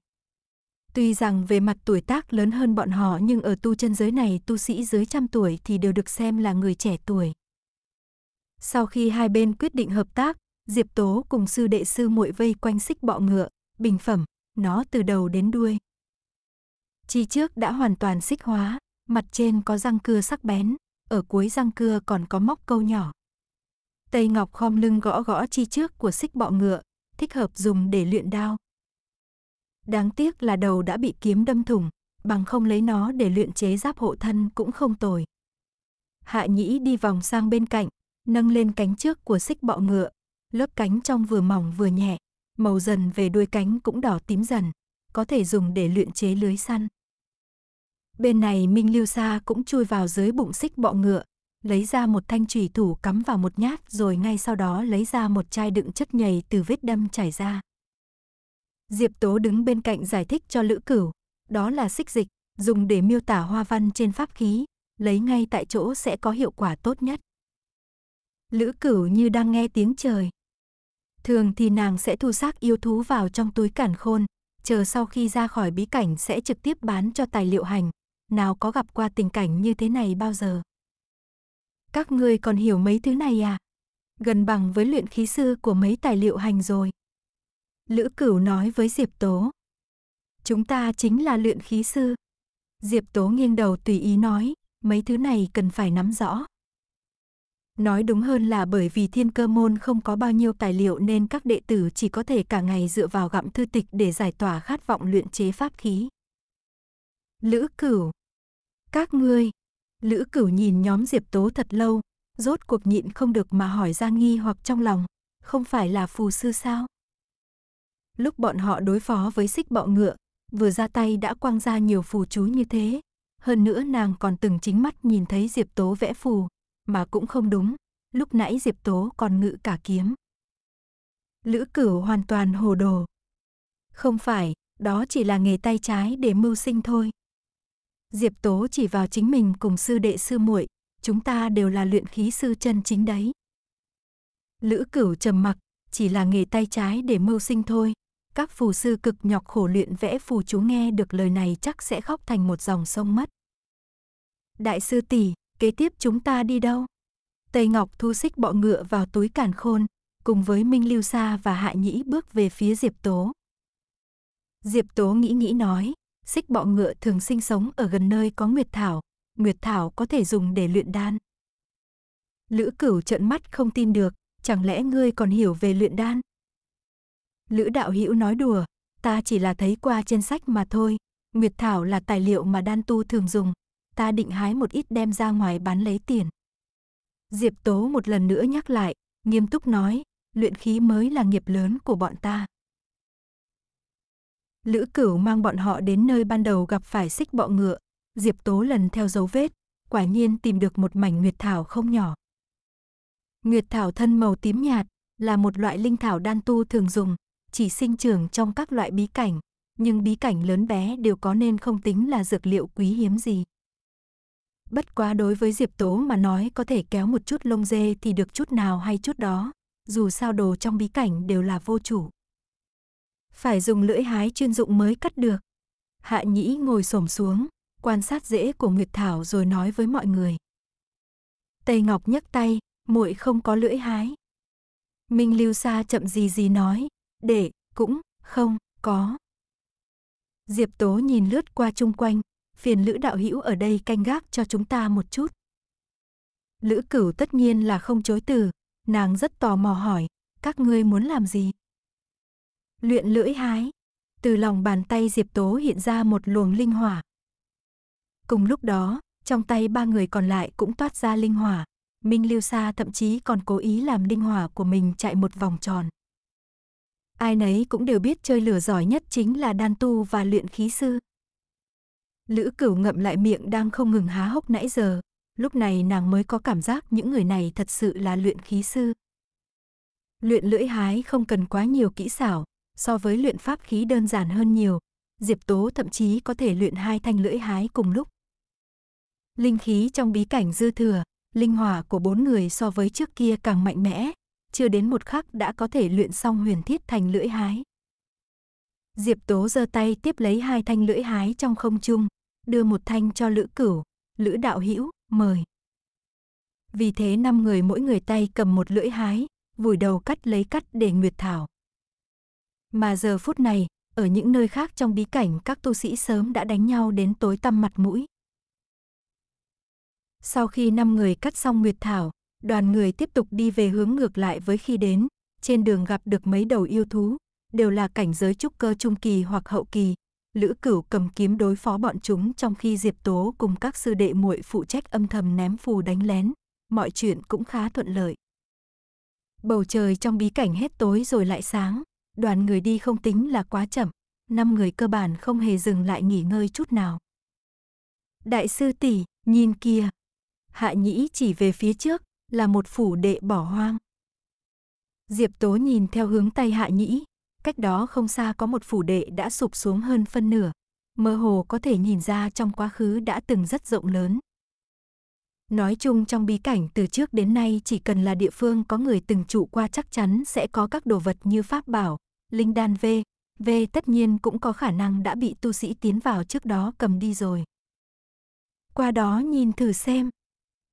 Tuy rằng về mặt tuổi tác lớn hơn bọn họ nhưng ở tu chân giới này tu sĩ dưới trăm tuổi thì đều được xem là người trẻ tuổi. Sau khi hai bên quyết định hợp tác, Diệp Tố cùng sư đệ sư muội vây quanh xích bọ ngựa, bình phẩm, nó từ đầu đến đuôi. Chi trước đã hoàn toàn xích hóa, mặt trên có răng cưa sắc bén, ở cuối răng cưa còn có móc câu nhỏ. Tây Ngọc khom lưng gõ gõ chi trước của xích bọ ngựa, thích hợp dùng để luyện đao. Đáng tiếc là đầu đã bị kiếm đâm thủng, bằng không lấy nó để luyện chế giáp hộ thân cũng không tồi. Hạ nhĩ đi vòng sang bên cạnh, nâng lên cánh trước của xích bọ ngựa. Lớp cánh trong vừa mỏng vừa nhẹ, màu dần về đuôi cánh cũng đỏ tím dần, có thể dùng để luyện chế lưới săn. Bên này Minh Lưu Sa cũng chui vào dưới bụng xích bọ ngựa, lấy ra một thanh chủy thủ cắm vào một nhát rồi ngay sau đó lấy ra một chai đựng chất nhầy từ vết đâm chảy ra. Diệp Tố đứng bên cạnh giải thích cho Lữ Cửu, đó là xích dịch, dùng để miêu tả hoa văn trên pháp khí, lấy ngay tại chỗ sẽ có hiệu quả tốt nhất. Lữ Cửu như đang nghe tiếng trời. Thường thì nàng sẽ thu xác yêu thú vào trong túi cản khôn, chờ sau khi ra khỏi bí cảnh sẽ trực tiếp bán cho tài liệu hành, nào có gặp qua tình cảnh như thế này bao giờ. Các ngươi còn hiểu mấy thứ này à? Gần bằng với luyện khí sư của mấy tài liệu hành rồi. Lữ Cửu nói với Diệp Tố. Chúng ta chính là luyện khí sư. Diệp Tố nghiêng đầu tùy ý nói, mấy thứ này cần phải nắm rõ. Nói đúng hơn là bởi vì thiên cơ môn không có bao nhiêu tài liệu nên các đệ tử chỉ có thể cả ngày dựa vào gặm thư tịch để giải tỏa khát vọng luyện chế pháp khí. Lữ Cửu. Các ngươi. Lữ Cửu nhìn nhóm Diệp Tố thật lâu, rốt cuộc nhịn không được mà hỏi ra nghi hoặc trong lòng, không phải là phù sư sao? Lúc bọn họ đối phó với xích bọ ngựa, vừa ra tay đã quăng ra nhiều phù chú như thế. Hơn nữa nàng còn từng chính mắt nhìn thấy Diệp Tố vẽ phù, mà cũng không đúng, lúc nãy Diệp Tố còn ngự cả kiếm. Lữ cửu hoàn toàn hồ đồ. Không phải, đó chỉ là nghề tay trái để mưu sinh thôi. Diệp Tố chỉ vào chính mình cùng sư đệ sư muội, chúng ta đều là luyện khí sư chân chính đấy. Lữ Cửu trầm mặc, chỉ là nghề tay trái để mưu sinh thôi, các phù sư cực nhọc khổ luyện vẽ phù chú nghe được lời này chắc sẽ khóc thành một dòng sông mất. Đại sư tỷ, kế tiếp chúng ta đi đâu? Tây Ngọc thu xích bọ ngựa vào túi càn khôn, cùng với Minh Lưu Sa và Hạ Nhĩ bước về phía Diệp Tố. Diệp Tố nghĩ nghĩ nói, xích bọ ngựa thường sinh sống ở gần nơi có Nguyệt Thảo, Nguyệt Thảo có thể dùng để luyện đan. Lữ cửu trợn mắt không tin được, chẳng lẽ ngươi còn hiểu về luyện đan? Lữ đạo hữu nói đùa, ta chỉ là thấy qua trên sách mà thôi. Nguyệt thảo là tài liệu mà đan tu thường dùng, ta định hái một ít đem ra ngoài bán lấy tiền. Diệp Tố một lần nữa nhắc lại, nghiêm túc nói, luyện khí mới là nghiệp lớn của bọn ta. Lữ Cửu mang bọn họ đến nơi ban đầu gặp phải xích bọ ngựa, Diệp Tố lần theo dấu vết, quả nhiên tìm được một mảnh nguyệt thảo không nhỏ. Nguyệt thảo thân màu tím nhạt, là một loại linh thảo đan tu thường dùng, chỉ sinh trưởng trong các loại bí cảnh, nhưng bí cảnh lớn bé đều có nên không tính là dược liệu quý hiếm gì. Bất quá đối với Diệp Tố mà nói có thể kéo một chút lông dê thì được chút nào hay chút đó, dù sao đồ trong bí cảnh đều là vô chủ. Phải dùng lưỡi hái chuyên dụng mới cắt được. Hạ Nhĩ ngồi xổm xuống, quan sát rễ của Nguyệt Thảo rồi nói với mọi người. Tây Ngọc nhấc tay, muội không có lưỡi hái. Minh Lưu Sa chậm gì gì nói, để, cũng, không, có. Diệp Tố nhìn lướt qua chung quanh, phiền Lữ Đạo Hữu ở đây canh gác cho chúng ta một chút. Lữ Cửu tất nhiên là không chối từ, nàng rất tò mò hỏi, các ngươi muốn làm gì? Luyện lưỡi hái. Từ lòng bàn tay Diệp Tố hiện ra một luồng linh hỏa. Cùng lúc đó, trong tay ba người còn lại cũng toát ra linh hỏa. Minh Lưu Sa thậm chí còn cố ý làm linh hỏa của mình chạy một vòng tròn. Ai nấy cũng đều biết chơi lửa giỏi nhất chính là đan tu và luyện khí sư. Lữ cửu ngậm lại miệng đang không ngừng há hốc nãy giờ, lúc này nàng mới có cảm giác những người này thật sự là luyện khí sư. Luyện lưỡi hái không cần quá nhiều kỹ xảo, so với luyện pháp khí đơn giản hơn nhiều, Diệp Tố thậm chí có thể luyện hai thanh lưỡi hái cùng lúc. Linh khí trong bí cảnh dư thừa, linh hỏa của bốn người so với trước kia càng mạnh mẽ, chưa đến một khắc đã có thể luyện xong huyền thiết thành lưỡi hái. Diệp Tố giơ tay tiếp lấy hai thanh lưỡi hái trong không trung, đưa một thanh cho Lữ Cửu, Lữ Đạo Hữu mời. Vì thế năm người mỗi người tay cầm một lưỡi hái, vùi đầu cắt lấy cắt để nguyệt thảo. Mà giờ phút này, ở những nơi khác trong bí cảnh các tu sĩ sớm đã đánh nhau đến tối tăm mặt mũi. Sau khi năm người cắt xong nguyệt thảo, đoàn người tiếp tục đi về hướng ngược lại với khi đến, trên đường gặp được mấy đầu yêu thú, đều là cảnh giới trúc cơ trung kỳ hoặc hậu kỳ. Lữ Cửu cầm kiếm đối phó bọn chúng trong khi Diệp Tố cùng các sư đệ muội phụ trách âm thầm ném phù đánh lén, mọi chuyện cũng khá thuận lợi. Bầu trời trong bí cảnh hết tối rồi lại sáng, đoàn người đi không tính là quá chậm, năm người cơ bản không hề dừng lại nghỉ ngơi chút nào. Đại sư tỷ, nhìn kia. Hạ Nhĩ chỉ về phía trước, là một phủ đệ bỏ hoang. Diệp Tố nhìn theo hướng tay Hạ Nhĩ, cách đó không xa có một phủ đệ đã sụp xuống hơn phân nửa, mơ hồ có thể nhìn ra trong quá khứ đã từng rất rộng lớn. Nói chung trong bí cảnh từ trước đến nay chỉ cần là địa phương có người từng trụ qua chắc chắn sẽ có các đồ vật như pháp bảo, linh đan V, V tất nhiên cũng có khả năng đã bị tu sĩ tiến vào trước đó cầm đi rồi. Qua đó nhìn thử xem.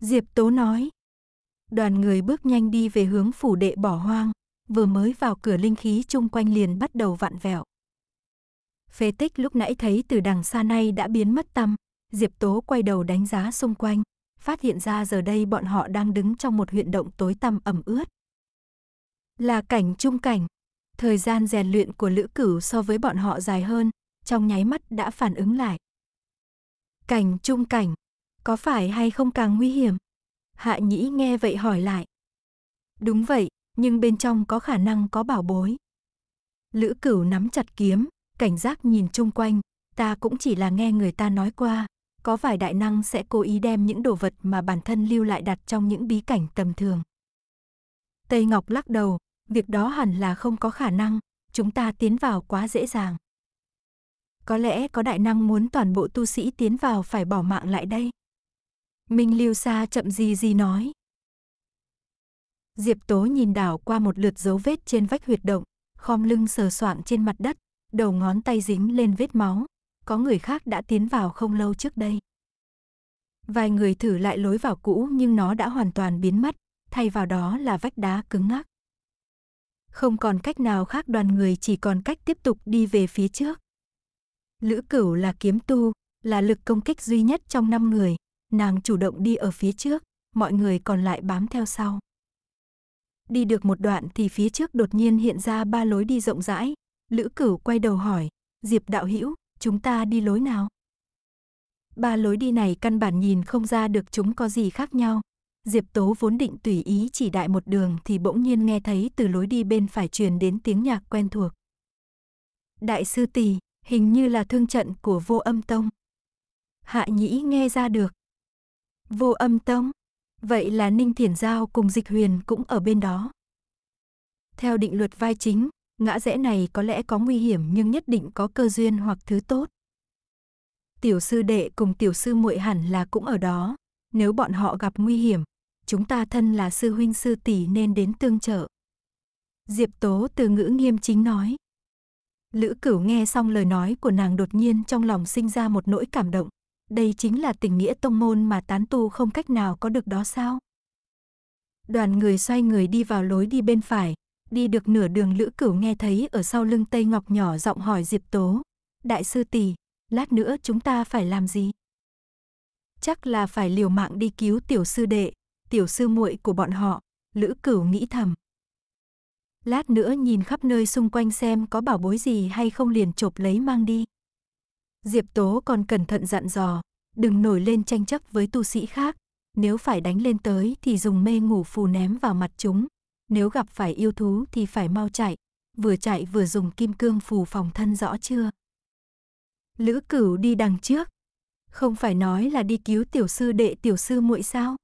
Diệp Tố nói, Đoàn người bước nhanh đi về hướng phủ đệ bỏ hoang, vừa mới vào cửa linh khí chung quanh liền bắt đầu vặn vẹo. Phế tích lúc nãy thấy từ đằng xa nay đã biến mất tăm, Diệp Tố quay đầu đánh giá xung quanh, phát hiện ra giờ đây bọn họ đang đứng trong một huyện động tối tăm ẩm ướt. Là cảnh trung cảnh, thời gian rèn luyện của Lữ Cửu so với bọn họ dài hơn, trong nháy mắt đã phản ứng lại. Cảnh trung cảnh, có phải hay không càng nguy hiểm? Hạ Nhĩ nghe vậy hỏi lại. Đúng vậy, nhưng bên trong có khả năng có bảo bối. Lữ cửu nắm chặt kiếm, cảnh giác nhìn chung quanh, ta cũng chỉ là nghe người ta nói qua, có vài đại năng sẽ cố ý đem những đồ vật mà bản thân lưu lại đặt trong những bí cảnh tầm thường. Tây Ngọc lắc đầu, việc đó hẳn là không có khả năng, chúng ta tiến vào quá dễ dàng. Có lẽ có đại năng muốn toàn bộ tu sĩ tiến vào phải bỏ mạng lại đây. Minh Lưu Sa chậm gì gì nói. Diệp Tố nhìn đảo qua một lượt dấu vết trên vách huyệt động, khom lưng sờ soạng trên mặt đất, đầu ngón tay dính lên vết máu. Có người khác đã tiến vào không lâu trước đây. Vài người thử lại lối vào cũ nhưng nó đã hoàn toàn biến mất, thay vào đó là vách đá cứng ngắc. Không còn cách nào khác đoàn người chỉ còn cách tiếp tục đi về phía trước. Lữ cửu là kiếm tu, là lực công kích duy nhất trong năm người, Nàng chủ động đi ở phía trước, mọi người còn lại bám theo sau. Đi được một đoạn thì phía trước đột nhiên hiện ra ba lối đi rộng rãi. Lữ cửu quay đầu hỏi, Diệp đạo hữu chúng ta đi lối nào? Ba lối đi này căn bản nhìn không ra được chúng có gì khác nhau. Diệp Tố vốn định tùy ý chỉ đại một đường thì bỗng nhiên nghe thấy từ lối đi bên phải truyền đến tiếng nhạc quen thuộc. Đại sư tỷ, hình như là thương trận của vô âm tông. Hạ nhĩ nghe ra được, Vô âm tông. Vậy là Ninh Thiển Giao cùng Dịch Huyền cũng ở bên đó. Theo định luật vai chính, ngã rẽ này có lẽ có nguy hiểm nhưng nhất định có cơ duyên hoặc thứ tốt. Tiểu sư đệ cùng tiểu sư muội hẳn là cũng ở đó, nếu bọn họ gặp nguy hiểm, chúng ta thân là sư huynh sư tỷ nên đến tương trợ. Diệp Tố từ ngữ nghiêm chính nói. Lữ Cửu nghe xong lời nói của nàng đột nhiên trong lòng sinh ra một nỗi cảm động, đây chính là tình nghĩa tông môn mà tán tu không cách nào có được đó sao? Đoàn người xoay người đi vào lối đi bên phải, đi được nửa đường lữ cửu nghe thấy ở sau lưng Tây Ngọc nhỏ giọng hỏi Diệp Tố. Đại sư tỷ, lát nữa chúng ta phải làm gì? Chắc là phải liều mạng đi cứu tiểu sư đệ, tiểu sư muội của bọn họ, lữ cửu nghĩ thầm. Lát nữa nhìn khắp nơi xung quanh xem có bảo bối gì hay không liền chộp lấy mang đi. Diệp Tố còn cẩn thận dặn dò, đừng nổi lên tranh chấp với tu sĩ khác, nếu phải đánh lên tới thì dùng mê ngủ phù ném vào mặt chúng, nếu gặp phải yêu thú thì phải mau chạy, vừa chạy vừa dùng kim cương phù phòng thân rõ chưa? Lữ Cửu đi đằng trước, không phải nói là đi cứu tiểu sư đệ tiểu sư muội sao?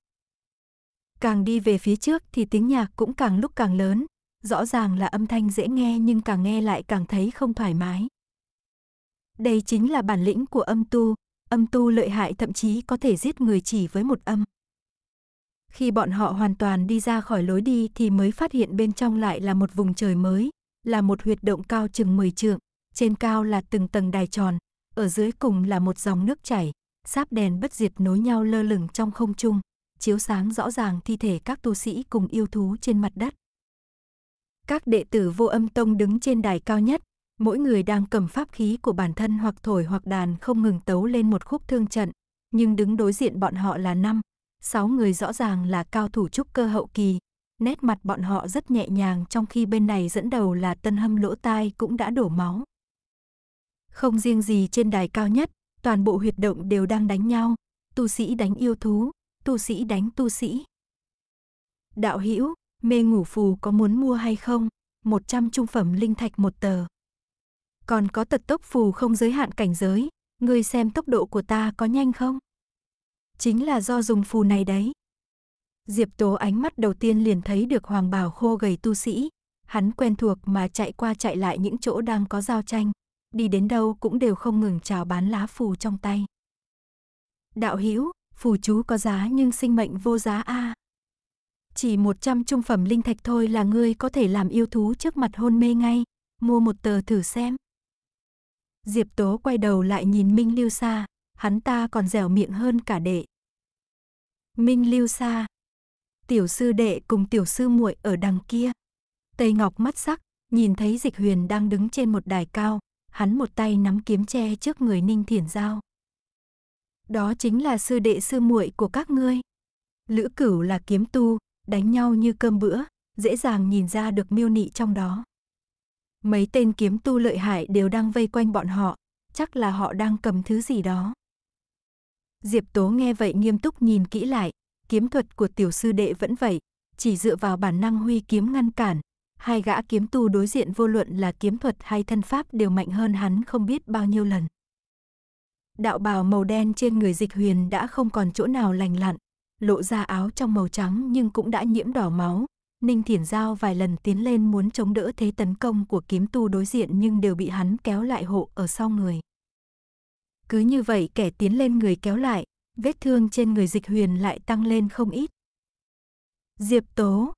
Càng đi về phía trước thì tiếng nhạc cũng càng lúc càng lớn, rõ ràng là âm thanh dễ nghe nhưng càng nghe lại càng thấy không thoải mái. Đây chính là bản lĩnh của âm tu, âm tu lợi hại thậm chí có thể giết người chỉ với một âm. Khi bọn họ hoàn toàn đi ra khỏi lối đi thì mới phát hiện bên trong lại là một vùng trời mới, là một huyệt động cao chừng 10 trượng, trên cao là từng tầng đài tròn, ở dưới cùng là một dòng nước chảy, sáp đèn bất diệt nối nhau lơ lửng trong không trung, chiếu sáng rõ ràng thi thể các tu sĩ cùng yêu thú trên mặt đất. Các đệ tử vô âm tông đứng trên đài cao nhất, mỗi người đang cầm pháp khí của bản thân hoặc thổi hoặc đàn không ngừng tấu lên một khúc thương trận, nhưng đứng đối diện bọn họ là năm, sáu người rõ ràng là cao thủ trúc cơ hậu kỳ. Nét mặt bọn họ rất nhẹ nhàng trong khi bên này dẫn đầu là tân hâm lỗ tai cũng đã đổ máu. Không riêng gì trên đài cao nhất, toàn bộ huyệt động đều đang đánh nhau, tu sĩ đánh yêu thú, tu sĩ đánh tu sĩ. Đạo hữu mê ngủ phù có muốn mua hay không? 100 trung phẩm linh thạch một tờ còn có tật tốc phù không giới hạn cảnh giới, ngươi xem tốc độ của ta có nhanh không? Chính là do dùng phù này đấy. Diệp Tố ánh mắt đầu tiên liền thấy được hoàng bảo khô gầy tu sĩ, hắn quen thuộc mà chạy qua chạy lại những chỗ đang có giao tranh, đi đến đâu cũng đều không ngừng chào bán lá phù trong tay. Đạo hữu, phù chú có giá nhưng sinh mệnh vô giá a. À. Chỉ 100 trung phẩm linh thạch thôi là ngươi có thể làm yêu thú trước mặt hôn mê ngay, mua một tờ thử xem. Diệp Tố quay đầu lại nhìn Minh Lưu Sa, hắn ta còn dẻo miệng hơn cả đệ. Minh Lưu Sa, tiểu sư đệ cùng tiểu sư muội ở đằng kia. Tây Ngọc mắt sắc, nhìn thấy Dịch Huyền đang đứng trên một đài cao, hắn một tay nắm kiếm che trước người Ninh Thiển Giao. Đó chính là sư đệ sư muội của các ngươi. Lữ Cửu là kiếm tu, đánh nhau như cơm bữa, dễ dàng nhìn ra được miêu nị trong đó. Mấy tên kiếm tu lợi hại đều đang vây quanh bọn họ, chắc là họ đang cầm thứ gì đó. Diệp Tố nghe vậy nghiêm túc nhìn kỹ lại, kiếm thuật của tiểu sư đệ vẫn vậy, chỉ dựa vào bản năng huy kiếm ngăn cản. Hai gã kiếm tu đối diện vô luận là kiếm thuật hay thân pháp đều mạnh hơn hắn không biết bao nhiêu lần. Đạo bào màu đen trên người dịch huyền đã không còn chỗ nào lành lặn, lộ ra áo trong màu trắng nhưng cũng đã nhiễm đỏ máu, Ninh Thiển Giao vài lần tiến lên muốn chống đỡ thế tấn công của kiếm tu đối diện nhưng đều bị hắn kéo lại hộ ở sau người. Cứ như vậy kẻ tiến lên người kéo lại, vết thương trên người dịch huyền lại tăng lên không ít. Diệp Tố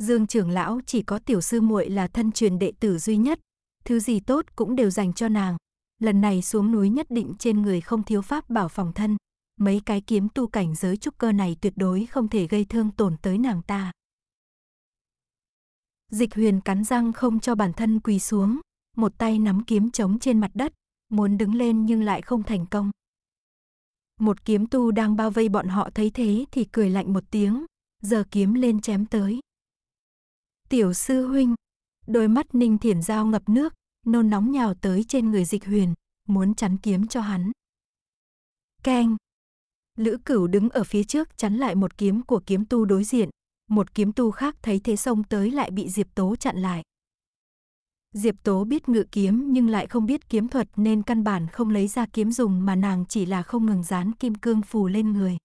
Dương trưởng lão chỉ có tiểu sư muội là thân truyền đệ tử duy nhất, thứ gì tốt cũng đều dành cho nàng. Lần này xuống núi nhất định trên người không thiếu pháp bảo phòng thân, mấy cái kiếm tu cảnh giới trúc cơ này tuyệt đối không thể gây thương tổn tới nàng ta. Dịch huyền cắn răng không cho bản thân quỳ xuống, một tay nắm kiếm chống trên mặt đất, muốn đứng lên nhưng lại không thành công. Một kiếm tu đang bao vây bọn họ thấy thế thì cười lạnh một tiếng, giờ kiếm lên chém tới. Tiểu sư huynh, đôi mắt ninh thiển dao ngập nước, nôn nóng nhào tới trên người dịch huyền, muốn chắn kiếm cho hắn. Keng! Lữ cửu đứng ở phía trước chắn lại một kiếm của kiếm tu đối diện, một kiếm tu khác thấy thế sông tới lại bị Diệp Tố chặn lại. Diệp Tố biết ngự kiếm nhưng lại không biết kiếm thuật nên căn bản không lấy ra kiếm dùng mà nàng chỉ là không ngừng dán kim cương phù lên người.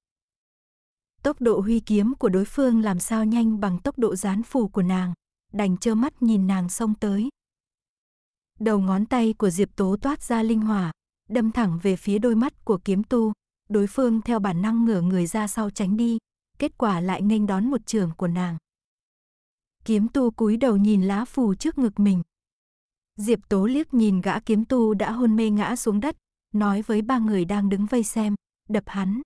Tốc độ huy kiếm của đối phương làm sao nhanh bằng tốc độ dán phù của nàng, đành trơ mắt nhìn nàng xông tới. Đầu ngón tay của Diệp Tố toát ra linh hỏa, đâm thẳng về phía đôi mắt của kiếm tu, đối phương theo bản năng ngửa người ra sau tránh đi, kết quả lại nghênh đón một trường của nàng. Kiếm tu cúi đầu nhìn lá phù trước ngực mình. Diệp Tố liếc nhìn gã kiếm tu đã hôn mê ngã xuống đất, nói với ba người đang đứng vây xem, đập hắn.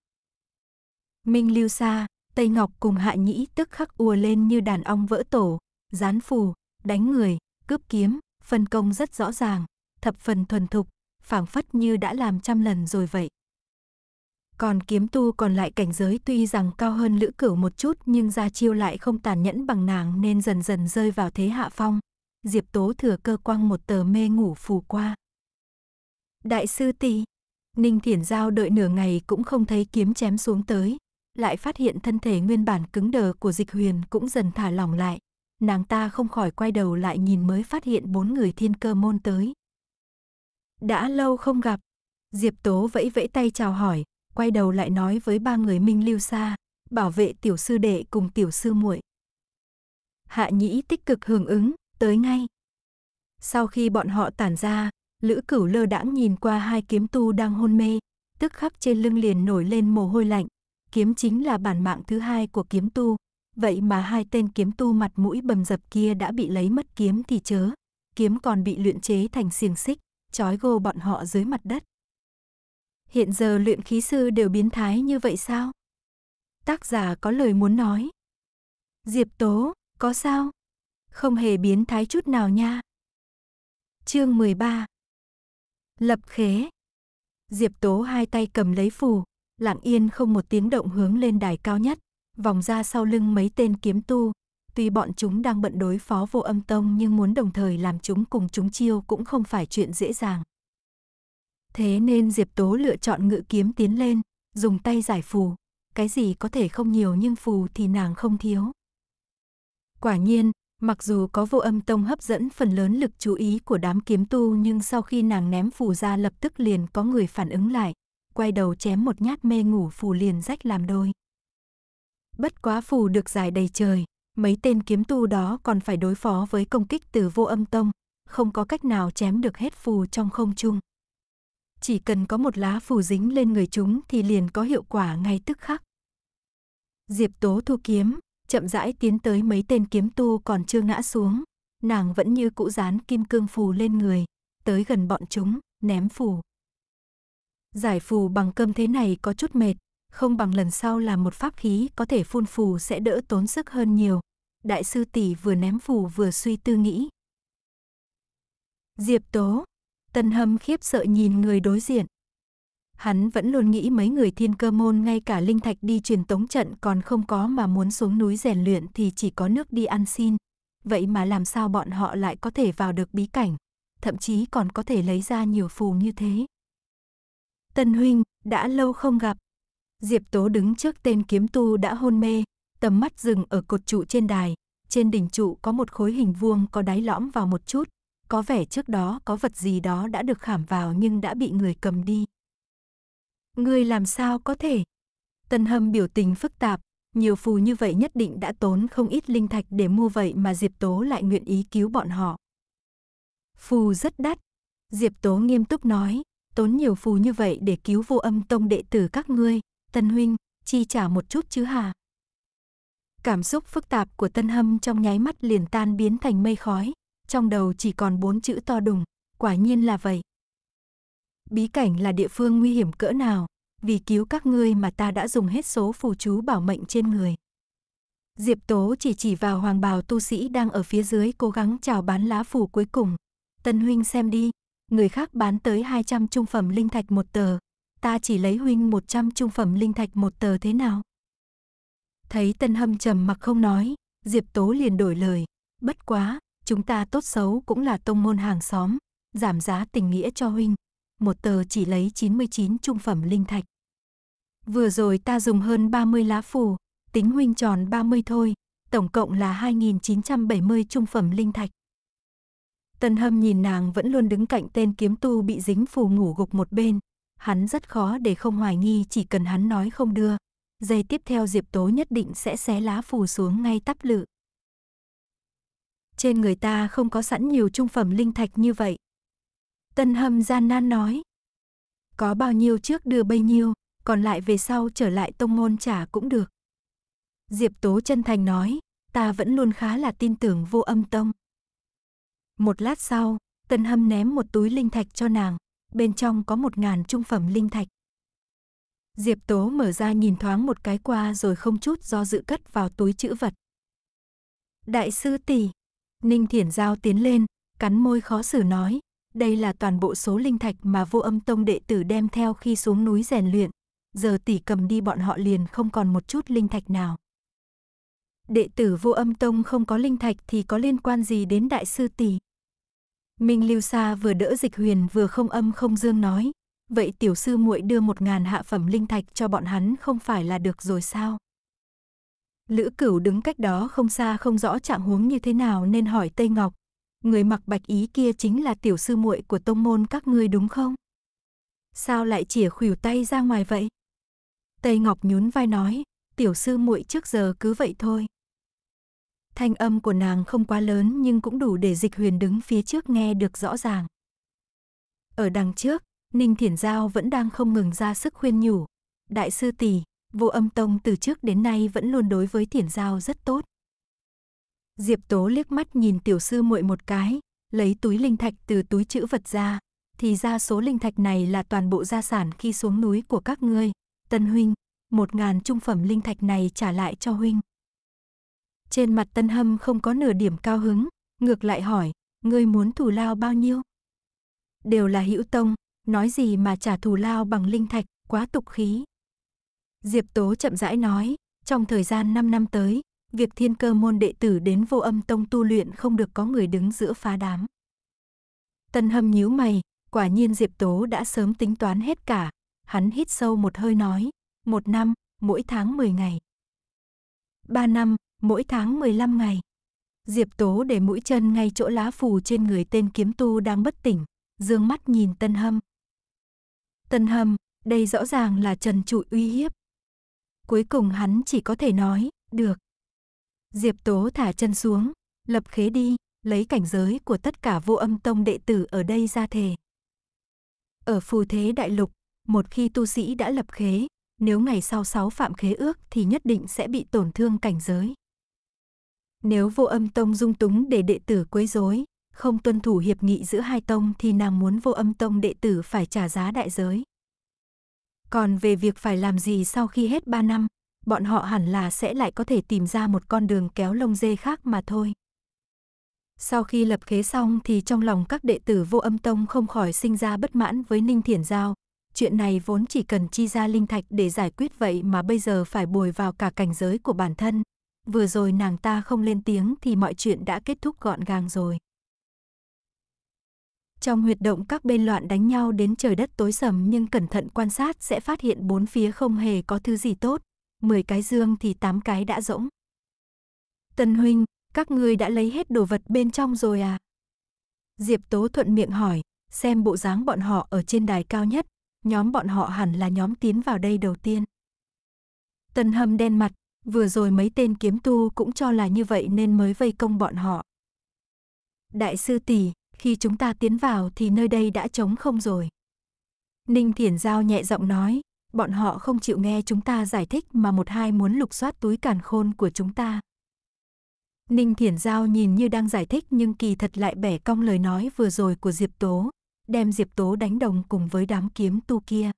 Minh Lưu Sa, Tây Ngọc cùng Hạ Nhĩ tức khắc ùa lên như đàn ong vỡ tổ, dán phù, đánh người, cướp kiếm, phân công rất rõ ràng, thập phần thuần thục, phảng phất như đã làm trăm lần rồi vậy. Còn kiếm tu còn lại cảnh giới tuy rằng cao hơn lữ cửu một chút nhưng ra chiêu lại không tàn nhẫn bằng nàng nên dần dần rơi vào thế hạ phong. Diệp tố thừa cơ quăng một tờ mê ngủ phù qua. Đại sư tỷ Ninh Thiển Giao đợi nửa ngày cũng không thấy kiếm chém xuống tới, lại phát hiện thân thể nguyên bản cứng đờ của dịch huyền cũng dần thả lỏng lại. Nàng ta không khỏi quay đầu lại nhìn mới phát hiện bốn người thiên cơ môn tới. Đã lâu không gặp, Diệp Tố vẫy vẫy tay chào hỏi, quay đầu lại nói với ba người Minh Lưu Sa, bảo vệ tiểu sư đệ cùng tiểu sư muội. Hạ Nhĩ tích cực hưởng ứng, tới ngay. Sau khi bọn họ tản ra, Lữ Cửu lơ đãng nhìn qua hai kiếm tu đang hôn mê, tức khắc trên lưng liền nổi lên mồ hôi lạnh. Kiếm chính là bản mạng thứ hai của kiếm tu, vậy mà hai tên kiếm tu mặt mũi bầm dập kia đã bị lấy mất kiếm thì chớ. Kiếm còn bị luyện chế thành xiềng xích, trói gô bọn họ dưới mặt đất hiện giờ luyện khí sư đều biến thái như vậy sao? Tác giả có lời muốn nói. Diệp Tố, có sao? Không hề biến thái chút nào nha. Chương 13 Lập khế Diệp Tố hai tay cầm lấy phù, lặng yên không một tiếng động hướng lên đài cao nhất, vòng ra sau lưng mấy tên kiếm tu. Tuy bọn chúng đang bận đối phó vô âm tông nhưng muốn đồng thời làm chúng cùng chúng chiêu cũng không phải chuyện dễ dàng. Thế nên Diệp Tố lựa chọn ngự kiếm tiến lên, dùng tay giải phù. Cái gì có thể không nhiều nhưng phù thì nàng không thiếu. Quả nhiên, mặc dù có vô âm tông hấp dẫn phần lớn lực chú ý của đám kiếm tu nhưng sau khi nàng ném phù ra lập tức liền có người phản ứng lại, quay đầu chém một nhát mê ngủ phù liền rách làm đôi. Bất quá phù được giải đầy trời, mấy tên kiếm tu đó còn phải đối phó với công kích từ vô âm tông, không có cách nào chém được hết phù trong không trung chỉ cần có một lá phù dính lên người chúng thì liền có hiệu quả ngay tức khắc. Diệp Tố thu kiếm, chậm rãi tiến tới mấy tên kiếm tu còn chưa ngã xuống, nàng vẫn như cũ dán kim cương phù lên người, tới gần bọn chúng, ném phù. Giải phù bằng cơm thế này có chút mệt, không bằng lần sau làm một pháp khí có thể phun phù sẽ đỡ tốn sức hơn nhiều. Đại sư tỷ vừa ném phù vừa suy tư nghĩ. Diệp Tố, Tân Hâm khiếp sợ nhìn người đối diện. Hắn vẫn luôn nghĩ mấy người thiên cơ môn ngay cả linh thạch đi truyền tống trận còn không có mà muốn xuống núi rèn luyện thì chỉ có nước đi ăn xin. Vậy mà làm sao bọn họ lại có thể vào được bí cảnh, thậm chí còn có thể lấy ra nhiều phù như thế. Tân huynh, đã lâu không gặp. Diệp Tố đứng trước tên kiếm tu đã hôn mê, tầm mắt dừng ở cột trụ trên đài, trên đỉnh trụ có một khối hình vuông có đáy lõm vào một chút, có vẻ trước đó có vật gì đó đã được khảm vào nhưng đã bị người cầm đi. người làm sao có thể? Tân Hâm biểu tình phức tạp, nhiều phù như vậy nhất định đã tốn không ít linh thạch để mua vậy mà Diệp Tố lại nguyện ý cứu bọn họ. Phù rất đắt. Diệp Tố nghiêm túc nói, tốn nhiều phù như vậy để cứu vô âm tông đệ tử các ngươi, Tân Huynh, chi trả một chút chứ hà. Cảm xúc phức tạp của Tân Hâm trong nháy mắt liền tan biến thành mây khói, trong đầu chỉ còn bốn chữ to đùng, quả nhiên là vậy. Bí cảnh là địa phương nguy hiểm cỡ nào, vì cứu các ngươi mà ta đã dùng hết số phù chú bảo mệnh trên người. Diệp Tố chỉ chỉ vào hoàng bào tu sĩ đang ở phía dưới cố gắng chào bán lá phù cuối cùng. Tân huynh xem đi, người khác bán tới 200 trung phẩm linh thạch một tờ, ta chỉ lấy huynh 100 trung phẩm linh thạch một tờ thế nào? Thấy Tân Hâm trầm mặc không nói, Diệp Tố liền đổi lời, bất quá, Chúng ta tốt xấu cũng là tông môn hàng xóm, giảm giá tình nghĩa cho huynh. Một tờ chỉ lấy 99 trung phẩm linh thạch. Vừa rồi ta dùng hơn 30 lá phù, tính huynh tròn 30 thôi, tổng cộng là 2.970 trung phẩm linh thạch. Tân Hâm nhìn nàng vẫn luôn đứng cạnh tên kiếm tu bị dính phù ngủ gục một bên. Hắn rất khó để không hoài nghi chỉ cần hắn nói không đưa. Giây tiếp theo Diệp Tố nhất định sẽ xé lá phù xuống ngay tắp lự trên người ta không có sẵn nhiều trung phẩm linh thạch như vậy. Tân hâm gian nan nói. Có bao nhiêu trước đưa bấy nhiêu, còn lại về sau trở lại tông môn trả cũng được. Diệp Tố chân thành nói, ta vẫn luôn khá là tin tưởng vô âm tông. Một lát sau, Tân Hâm ném một túi linh thạch cho nàng, bên trong có một ngàn trung phẩm linh thạch. Diệp Tố mở ra nhìn thoáng một cái qua rồi không chút do dự cất vào túi chữ vật. Đại sư tỷ, Ninh Thiển Giao tiến lên, cắn môi khó xử nói, đây là toàn bộ số linh thạch mà vô âm tông đệ tử đem theo khi xuống núi rèn luyện. Giờ tỷ cầm đi bọn họ liền không còn một chút linh thạch nào. Đệ tử vô âm tông không có linh thạch thì có liên quan gì đến đại sư tỷ? Minh Lưu Sa vừa đỡ dịch huyền vừa không âm không dương nói. Vậy tiểu sư muội đưa một ngàn hạ phẩm linh thạch cho bọn hắn không phải là được rồi sao? Lữ Cửu đứng cách đó không xa không rõ trạng huống như thế nào nên hỏi Tây Ngọc, người mặc bạch ý kia chính là tiểu sư muội của tông môn các ngươi đúng không? Sao lại chìa khuỷu tay ra ngoài vậy? Tây Ngọc nhún vai nói, tiểu sư muội trước giờ cứ vậy thôi. Thanh âm của nàng không quá lớn nhưng cũng đủ để dịch huyền đứng phía trước nghe được rõ ràng. Ở đằng trước, Ninh Thiển Giao vẫn đang không ngừng ra sức khuyên nhủ. Đại sư tỷ, Vô âm tông từ trước đến nay vẫn luôn đối với thiển giao rất tốt. Diệp Tố liếc mắt nhìn tiểu sư muội một cái, lấy túi linh thạch từ túi chữ vật ra, thì ra số linh thạch này là toàn bộ gia sản khi xuống núi của các ngươi, Tân huynh, một ngàn trung phẩm linh thạch này trả lại cho huynh. Trên mặt Tân Hâm không có nửa điểm cao hứng, ngược lại hỏi, ngươi muốn thù lao bao nhiêu? Đều là hữu tông, nói gì mà trả thù lao bằng linh thạch, quá tục khí. Diệp Tố chậm rãi nói, trong thời gian 5 năm tới, việc thiên cơ môn đệ tử đến vô âm tông tu luyện không được có người đứng giữa phá đám. Tân hâm nhíu mày, quả nhiên Diệp Tố đã sớm tính toán hết cả. Hắn hít sâu một hơi nói, một năm, mỗi tháng 10 ngày. Ba năm, mỗi tháng 15 ngày. Diệp Tố để mũi chân ngay chỗ lá phù trên người tên kiếm tu đang bất tỉnh, dương mắt nhìn Tân Hâm. Tân Hâm, đây rõ ràng là Trần Trụi uy hiếp cuối cùng hắn chỉ có thể nói, được. Diệp Tố thả chân xuống, lập khế đi, lấy cảnh giới của tất cả vô âm tông đệ tử ở đây ra thề. Ở phù thế đại lục, một khi tu sĩ đã lập khế, nếu ngày sau sáu phạm khế ước thì nhất định sẽ bị tổn thương cảnh giới. Nếu vô âm tông dung túng để đệ tử quấy rối, không tuân thủ hiệp nghị giữa hai tông thì nàng muốn vô âm tông đệ tử phải trả giá đại giới. Còn về việc phải làm gì sau khi hết 3 năm, bọn họ hẳn là sẽ lại có thể tìm ra một con đường kéo lông dê khác mà thôi. Sau khi lập khế xong thì trong lòng các đệ tử vô âm tông không khỏi sinh ra bất mãn với Ninh Thiển Giao. Chuyện này vốn chỉ cần chi ra linh thạch để giải quyết vậy mà bây giờ phải bồi vào cả cảnh giới của bản thân. Vừa rồi nàng ta không lên tiếng thì mọi chuyện đã kết thúc gọn gàng rồi. Trong huyệt động các bên loạn đánh nhau đến trời đất tối sầm nhưng cẩn thận quan sát sẽ phát hiện bốn phía không hề có thứ gì tốt, mười cái dương thì tám cái đã rỗng. Tân huynh, các người đã lấy hết đồ vật bên trong rồi à? Diệp Tố thuận miệng hỏi, xem bộ dáng bọn họ ở trên đài cao nhất, nhóm bọn họ hẳn là nhóm tiến vào đây đầu tiên. Tân hâm đen mặt, vừa rồi mấy tên kiếm tu cũng cho là như vậy nên mới vây công bọn họ. Đại sư tỷ, khi chúng ta tiến vào thì nơi đây đã trống không rồi. Ninh Thiển Giao nhẹ giọng nói, bọn họ không chịu nghe chúng ta giải thích mà một hai muốn lục soát túi càn khôn của chúng ta. Ninh Thiển Giao nhìn như đang giải thích nhưng kỳ thật lại bẻ cong lời nói vừa rồi của Diệp Tố, đem Diệp Tố đánh đồng cùng với đám kiếm tu kia.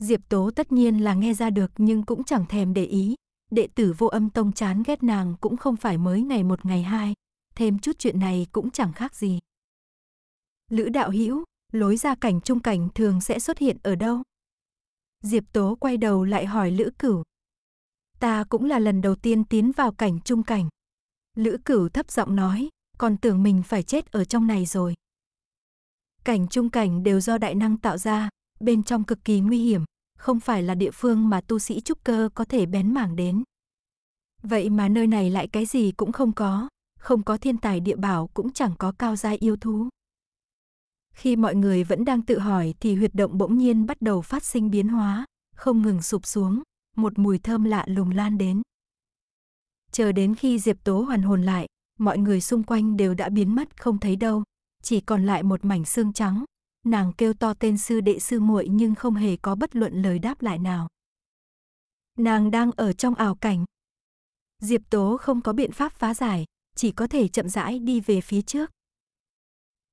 Diệp Tố tất nhiên là nghe ra được nhưng cũng chẳng thèm để ý, đệ tử vô âm tông chán ghét nàng cũng không phải mới ngày một ngày hai, thêm chút chuyện này cũng chẳng khác gì. Lữ đạo hữu lối ra cảnh trung cảnh thường sẽ xuất hiện ở đâu? Diệp Tố quay đầu lại hỏi Lữ Cửu. Ta cũng là lần đầu tiên tiến vào cảnh trung cảnh. Lữ Cửu thấp giọng nói, còn tưởng mình phải chết ở trong này rồi. Cảnh trung cảnh đều do đại năng tạo ra, bên trong cực kỳ nguy hiểm, không phải là địa phương mà tu sĩ trúc cơ có thể bén mảng đến. Vậy mà nơi này lại cái gì cũng không có, không có thiên tài địa bảo cũng chẳng có cao gia yêu thú. Khi mọi người vẫn đang tự hỏi thì huyệt động bỗng nhiên bắt đầu phát sinh biến hóa, không ngừng sụp xuống, một mùi thơm lạ lùng lan đến. Chờ đến khi Diệp Tố hoàn hồn lại, mọi người xung quanh đều đã biến mất không thấy đâu, chỉ còn lại một mảnh xương trắng. Nàng kêu to tên sư đệ sư muội nhưng không hề có bất luận lời đáp lại nào. Nàng đang ở trong ảo cảnh. Diệp Tố không có biện pháp phá giải, chỉ có thể chậm rãi đi về phía trước.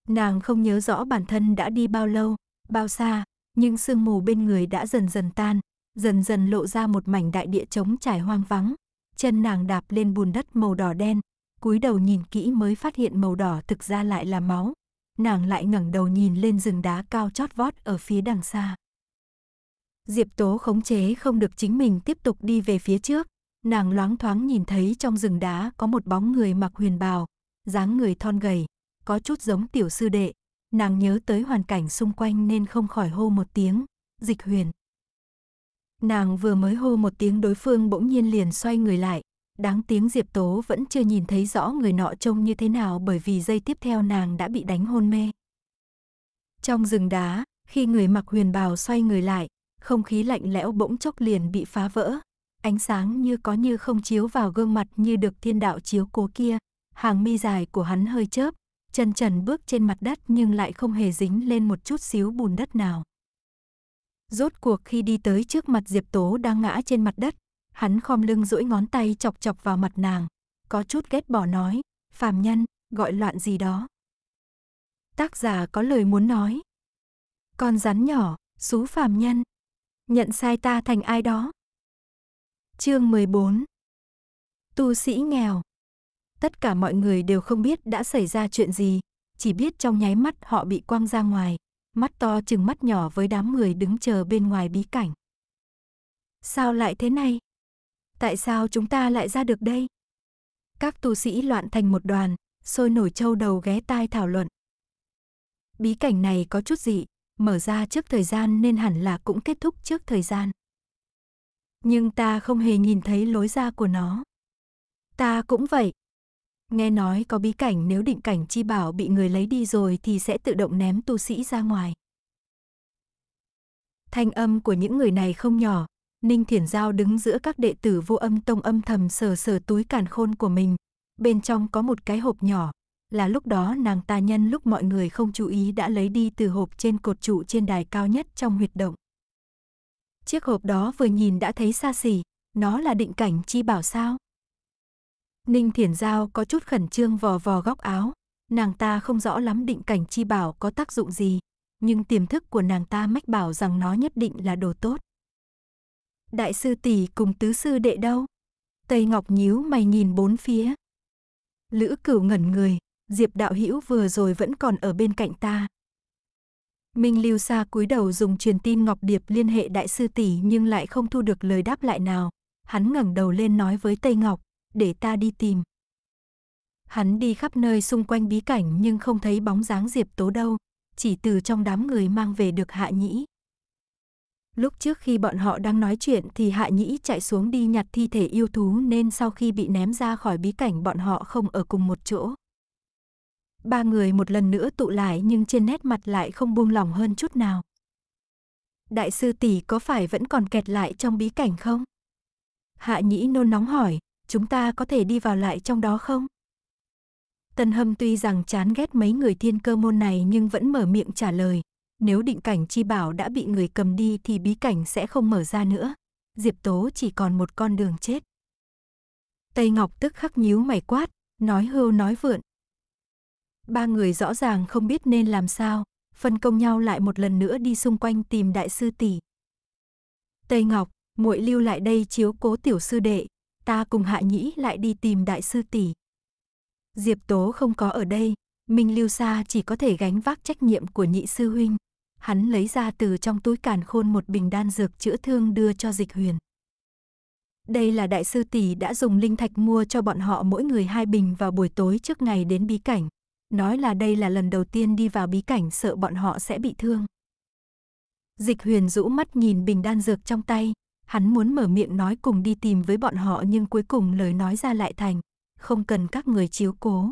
Nàng không nhớ rõ bản thân đã đi bao lâu, bao xa, nhưng sương mù bên người đã dần dần tan, dần dần lộ ra một mảnh đại địa trống trải hoang vắng. Chân nàng đạp lên bùn đất màu đỏ đen, cúi đầu nhìn kỹ mới phát hiện màu đỏ thực ra lại là máu. Nàng lại ngẩng đầu nhìn lên rừng đá cao chót vót ở phía đằng xa. Diệp Tố khống chế không được chính mình tiếp tục đi về phía trước, nàng loáng thoáng nhìn thấy trong rừng đá có một bóng người mặc huyền bào, dáng người thon gầy, có chút giống tiểu sư đệ. Nàng nhớ tới hoàn cảnh xung quanh nên không khỏi hô một tiếng, dịch huyền. Nàng vừa mới hô một tiếng đối phương bỗng nhiên liền xoay người lại, đáng tiếng Diệp Tố vẫn chưa nhìn thấy rõ người nọ trông như thế nào bởi vì giây tiếp theo nàng đã bị đánh hôn mê. Trong rừng đá, khi người mặc huyền bào xoay người lại, không khí lạnh lẽo bỗng chốc liền bị phá vỡ, ánh sáng như có như không chiếu vào gương mặt như được thiên đạo chiếu cố kia, hàng mi dài của hắn hơi chớp, chân trần bước trên mặt đất nhưng lại không hề dính lên một chút xíu bùn đất nào. Rốt cuộc khi đi tới trước mặt Diệp Tố đang ngã trên mặt đất, hắn khom lưng duỗi ngón tay chọc chọc vào mặt nàng, có chút ghét bỏ nói, phàm nhân, gọi loạn gì đó. Tác giả có lời muốn nói. Con rắn nhỏ, xú phàm nhân. Nhận sai ta thành ai đó. Chương 14 Tu sĩ nghèo Tất cả mọi người đều không biết đã xảy ra chuyện gì, chỉ biết trong nháy mắt họ bị quăng ra ngoài, mắt to chừng mắt nhỏ với đám người đứng chờ bên ngoài bí cảnh. Sao lại thế này? Tại sao chúng ta lại ra được đây? Các tu sĩ loạn thành một đoàn, sôi nổi châu đầu ghé tai thảo luận. Bí cảnh này có chút gì, mở ra trước thời gian nên hẳn là cũng kết thúc trước thời gian nhưng ta không hề nhìn thấy lối ra của nó. Ta cũng vậy. Nghe nói có bí cảnh nếu định cảnh chi bảo bị người lấy đi rồi thì sẽ tự động ném tu sĩ ra ngoài. Thanh âm của những người này không nhỏ, Ninh Thiển Giao đứng giữa các đệ tử vô âm tông âm thầm sờ sờ túi càn khôn của mình. Bên trong có một cái hộp nhỏ, là lúc đó nàng ta nhân lúc mọi người không chú ý đã lấy đi từ hộp trên cột trụ trên đài cao nhất trong huyệt động. Chiếc hộp đó vừa nhìn đã thấy xa xỉ, nó là định cảnh chi bảo sao? Ninh Thiển Giao có chút khẩn trương vò vò góc áo, nàng ta không rõ lắm định cảnh chi bảo có tác dụng gì, nhưng tiềm thức của nàng ta mách bảo rằng nó nhất định là đồ tốt. Đại sư tỷ cùng tứ sư đệ đâu? Tây Ngọc nhíu mày nhìn bốn phía. Lữ Cửu ngẩn người, Diệp Đạo Hữu vừa rồi vẫn còn ở bên cạnh ta, Minh Lưu Sa cúi đầu dùng truyền tin Ngọc Điệp liên hệ đại sư tỷ nhưng lại không thu được lời đáp lại nào. Hắn ngẩng đầu lên nói với Tây Ngọc, để ta đi tìm. Hắn đi khắp nơi xung quanh bí cảnh nhưng không thấy bóng dáng Diệp Tố đâu, chỉ từ trong đám người mang về được Hạ Nhĩ. Lúc trước khi bọn họ đang nói chuyện thì Hạ Nhĩ chạy xuống đi nhặt thi thể yêu thú nên sau khi bị ném ra khỏi bí cảnh bọn họ không ở cùng một chỗ ba người một lần nữa tụ lại nhưng trên nét mặt lại không buông lòng hơn chút nào. Đại sư tỷ có phải vẫn còn kẹt lại trong bí cảnh không? Hạ nhĩ nôn nóng hỏi, chúng ta có thể đi vào lại trong đó không? Tân Hâm tuy rằng chán ghét mấy người thiên cơ môn này nhưng vẫn mở miệng trả lời. Nếu định cảnh chi bảo đã bị người cầm đi thì bí cảnh sẽ không mở ra nữa. Diệp Tố chỉ còn một con đường chết. Tây Ngọc tức khắc nhíu mày quát, nói hưu nói vượn, Ba người rõ ràng không biết nên làm sao, phân công nhau lại một lần nữa đi xung quanh tìm đại sư tỷ. Tây Ngọc, muội lưu lại đây chiếu cố tiểu sư đệ, ta cùng Hạ Nhĩ lại đi tìm đại sư tỷ. Diệp Tố không có ở đây, Minh Lưu Sa chỉ có thể gánh vác trách nhiệm của nhị sư huynh. Hắn lấy ra từ trong túi càn khôn một bình đan dược chữa thương đưa cho Dịch Huyền. Đây là đại sư tỷ đã dùng linh thạch mua cho bọn họ mỗi người hai bình vào buổi tối trước ngày đến bí cảnh nói là đây là lần đầu tiên đi vào bí cảnh sợ bọn họ sẽ bị thương. Dịch huyền rũ mắt nhìn bình đan dược trong tay, hắn muốn mở miệng nói cùng đi tìm với bọn họ nhưng cuối cùng lời nói ra lại thành, không cần các người chiếu cố.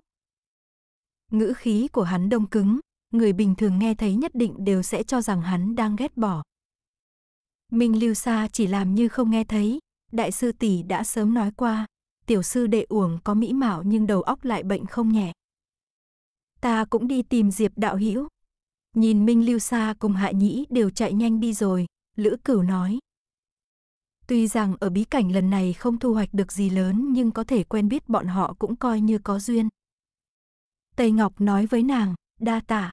Ngữ khí của hắn đông cứng, người bình thường nghe thấy nhất định đều sẽ cho rằng hắn đang ghét bỏ. Minh Lưu Sa chỉ làm như không nghe thấy, đại sư tỷ đã sớm nói qua, tiểu sư đệ uổng có mỹ mạo nhưng đầu óc lại bệnh không nhẹ ta cũng đi tìm Diệp đạo hữu. Nhìn Minh Lưu Sa cùng Hạ Nhĩ đều chạy nhanh đi rồi, Lữ Cửu nói. Tuy rằng ở bí cảnh lần này không thu hoạch được gì lớn nhưng có thể quen biết bọn họ cũng coi như có duyên. Tây Ngọc nói với nàng, đa tạ.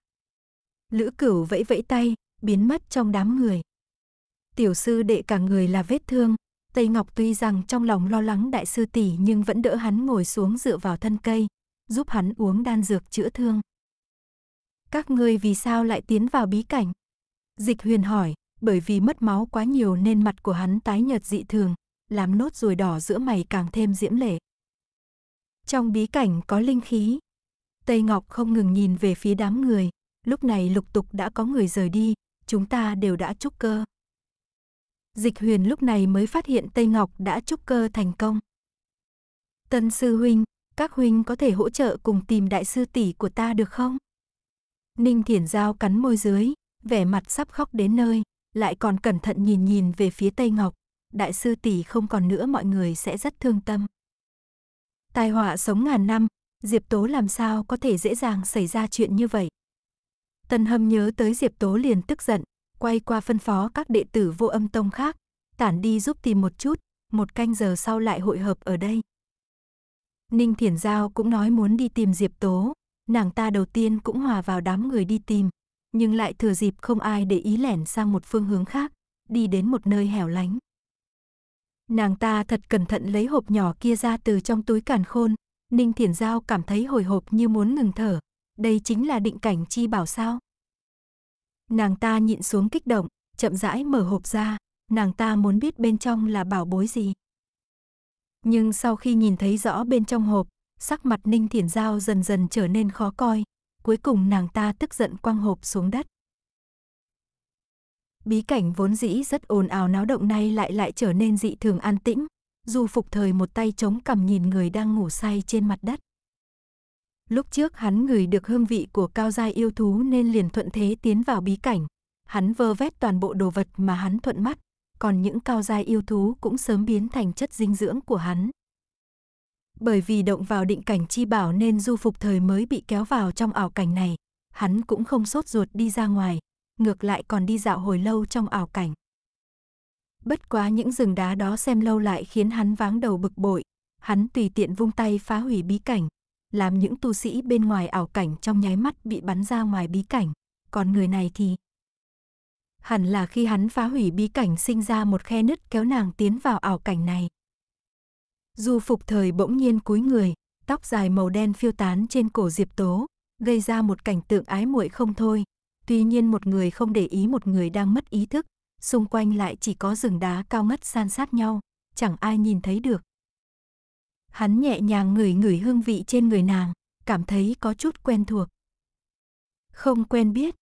Lữ Cửu vẫy vẫy tay, biến mất trong đám người. Tiểu sư đệ cả người là vết thương, Tây Ngọc tuy rằng trong lòng lo lắng đại sư tỷ nhưng vẫn đỡ hắn ngồi xuống dựa vào thân cây, giúp hắn uống đan dược chữa thương. Các ngươi vì sao lại tiến vào bí cảnh? Dịch huyền hỏi, bởi vì mất máu quá nhiều nên mặt của hắn tái nhợt dị thường, làm nốt ruồi đỏ giữa mày càng thêm diễm lệ. Trong bí cảnh có linh khí. Tây Ngọc không ngừng nhìn về phía đám người, lúc này lục tục đã có người rời đi, chúng ta đều đã trúc cơ. Dịch huyền lúc này mới phát hiện Tây Ngọc đã trúc cơ thành công. Tân sư huynh, các huynh có thể hỗ trợ cùng tìm đại sư tỷ của ta được không? Ninh Thiển Giao cắn môi dưới, vẻ mặt sắp khóc đến nơi, lại còn cẩn thận nhìn nhìn về phía Tây Ngọc. Đại sư tỷ không còn nữa mọi người sẽ rất thương tâm. Tai họa sống ngàn năm, Diệp Tố làm sao có thể dễ dàng xảy ra chuyện như vậy? Tân Hâm nhớ tới Diệp Tố liền tức giận, quay qua phân phó các đệ tử vô âm tông khác, tản đi giúp tìm một chút, một canh giờ sau lại hội hợp ở đây. Ninh Thiển Giao cũng nói muốn đi tìm Diệp Tố, nàng ta đầu tiên cũng hòa vào đám người đi tìm, nhưng lại thừa dịp không ai để ý lẻn sang một phương hướng khác, đi đến một nơi hẻo lánh. Nàng ta thật cẩn thận lấy hộp nhỏ kia ra từ trong túi càn khôn, Ninh Thiển Giao cảm thấy hồi hộp như muốn ngừng thở, đây chính là định cảnh chi bảo sao. Nàng ta nhịn xuống kích động, chậm rãi mở hộp ra, nàng ta muốn biết bên trong là bảo bối gì. Nhưng sau khi nhìn thấy rõ bên trong hộp, sắc mặt Ninh Thiển Giao dần dần trở nên khó coi, cuối cùng nàng ta tức giận quăng hộp xuống đất. Bí cảnh vốn dĩ rất ồn ào náo động nay lại lại trở nên dị thường an tĩnh, Du Phục Thời một tay chống cằm nhìn người đang ngủ say trên mặt đất. Lúc trước hắn ngửi được hương vị của cao giai yêu thú nên liền thuận thế tiến vào bí cảnh. Hắn vơ vét toàn bộ đồ vật mà hắn thuận mắt, còn những cao giai yêu thú cũng sớm biến thành chất dinh dưỡng của hắn. Bởi vì động vào định cảnh chi bảo nên du phục thời mới bị kéo vào trong ảo cảnh này, hắn cũng không sốt ruột đi ra ngoài, ngược lại còn đi dạo hồi lâu trong ảo cảnh. Bất quá những rừng đá đó xem lâu lại khiến hắn váng đầu bực bội, hắn tùy tiện vung tay phá hủy bí cảnh, làm những tu sĩ bên ngoài ảo cảnh trong nháy mắt bị bắn ra ngoài bí cảnh, còn người này thì hẳn là khi hắn phá hủy bí cảnh sinh ra một khe nứt kéo nàng tiến vào ảo cảnh này. Du phục thời bỗng nhiên cúi người, tóc dài màu đen phiêu tán trên cổ Diệp Tố, gây ra một cảnh tượng ái muội không thôi. Tuy nhiên một người không để ý một người đang mất ý thức, xung quanh lại chỉ có rừng đá cao ngất san sát nhau, chẳng ai nhìn thấy được. Hắn nhẹ nhàng ngửi ngửi hương vị trên người nàng, cảm thấy có chút quen thuộc. Không quen biết,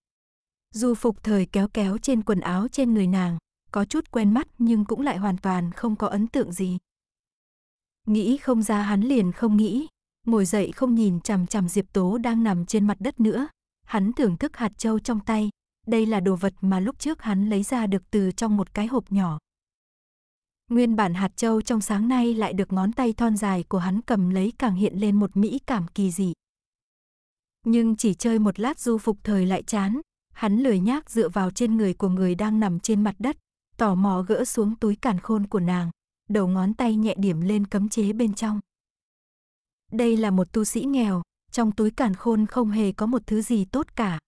Du phục thời kéo kéo trên quần áo trên người nàng, có chút quen mắt nhưng cũng lại hoàn toàn không có ấn tượng gì. Nghĩ không ra hắn liền không nghĩ, ngồi dậy không nhìn chằm chằm Diệp Tố đang nằm trên mặt đất nữa. Hắn thưởng thức hạt châu trong tay, đây là đồ vật mà lúc trước hắn lấy ra được từ trong một cái hộp nhỏ. Nguyên bản hạt châu trong sáng nay lại được ngón tay thon dài của hắn cầm lấy càng hiện lên một mỹ cảm kỳ dị. Nhưng chỉ chơi một lát du phục thời lại chán, Hắn lười nhác dựa vào trên người của người đang nằm trên mặt đất, tò mò gỡ xuống túi càn khôn của nàng, đầu ngón tay nhẹ điểm lên cấm chế bên trong. Đây là một tu sĩ nghèo, trong túi càn khôn không hề có một thứ gì tốt cả.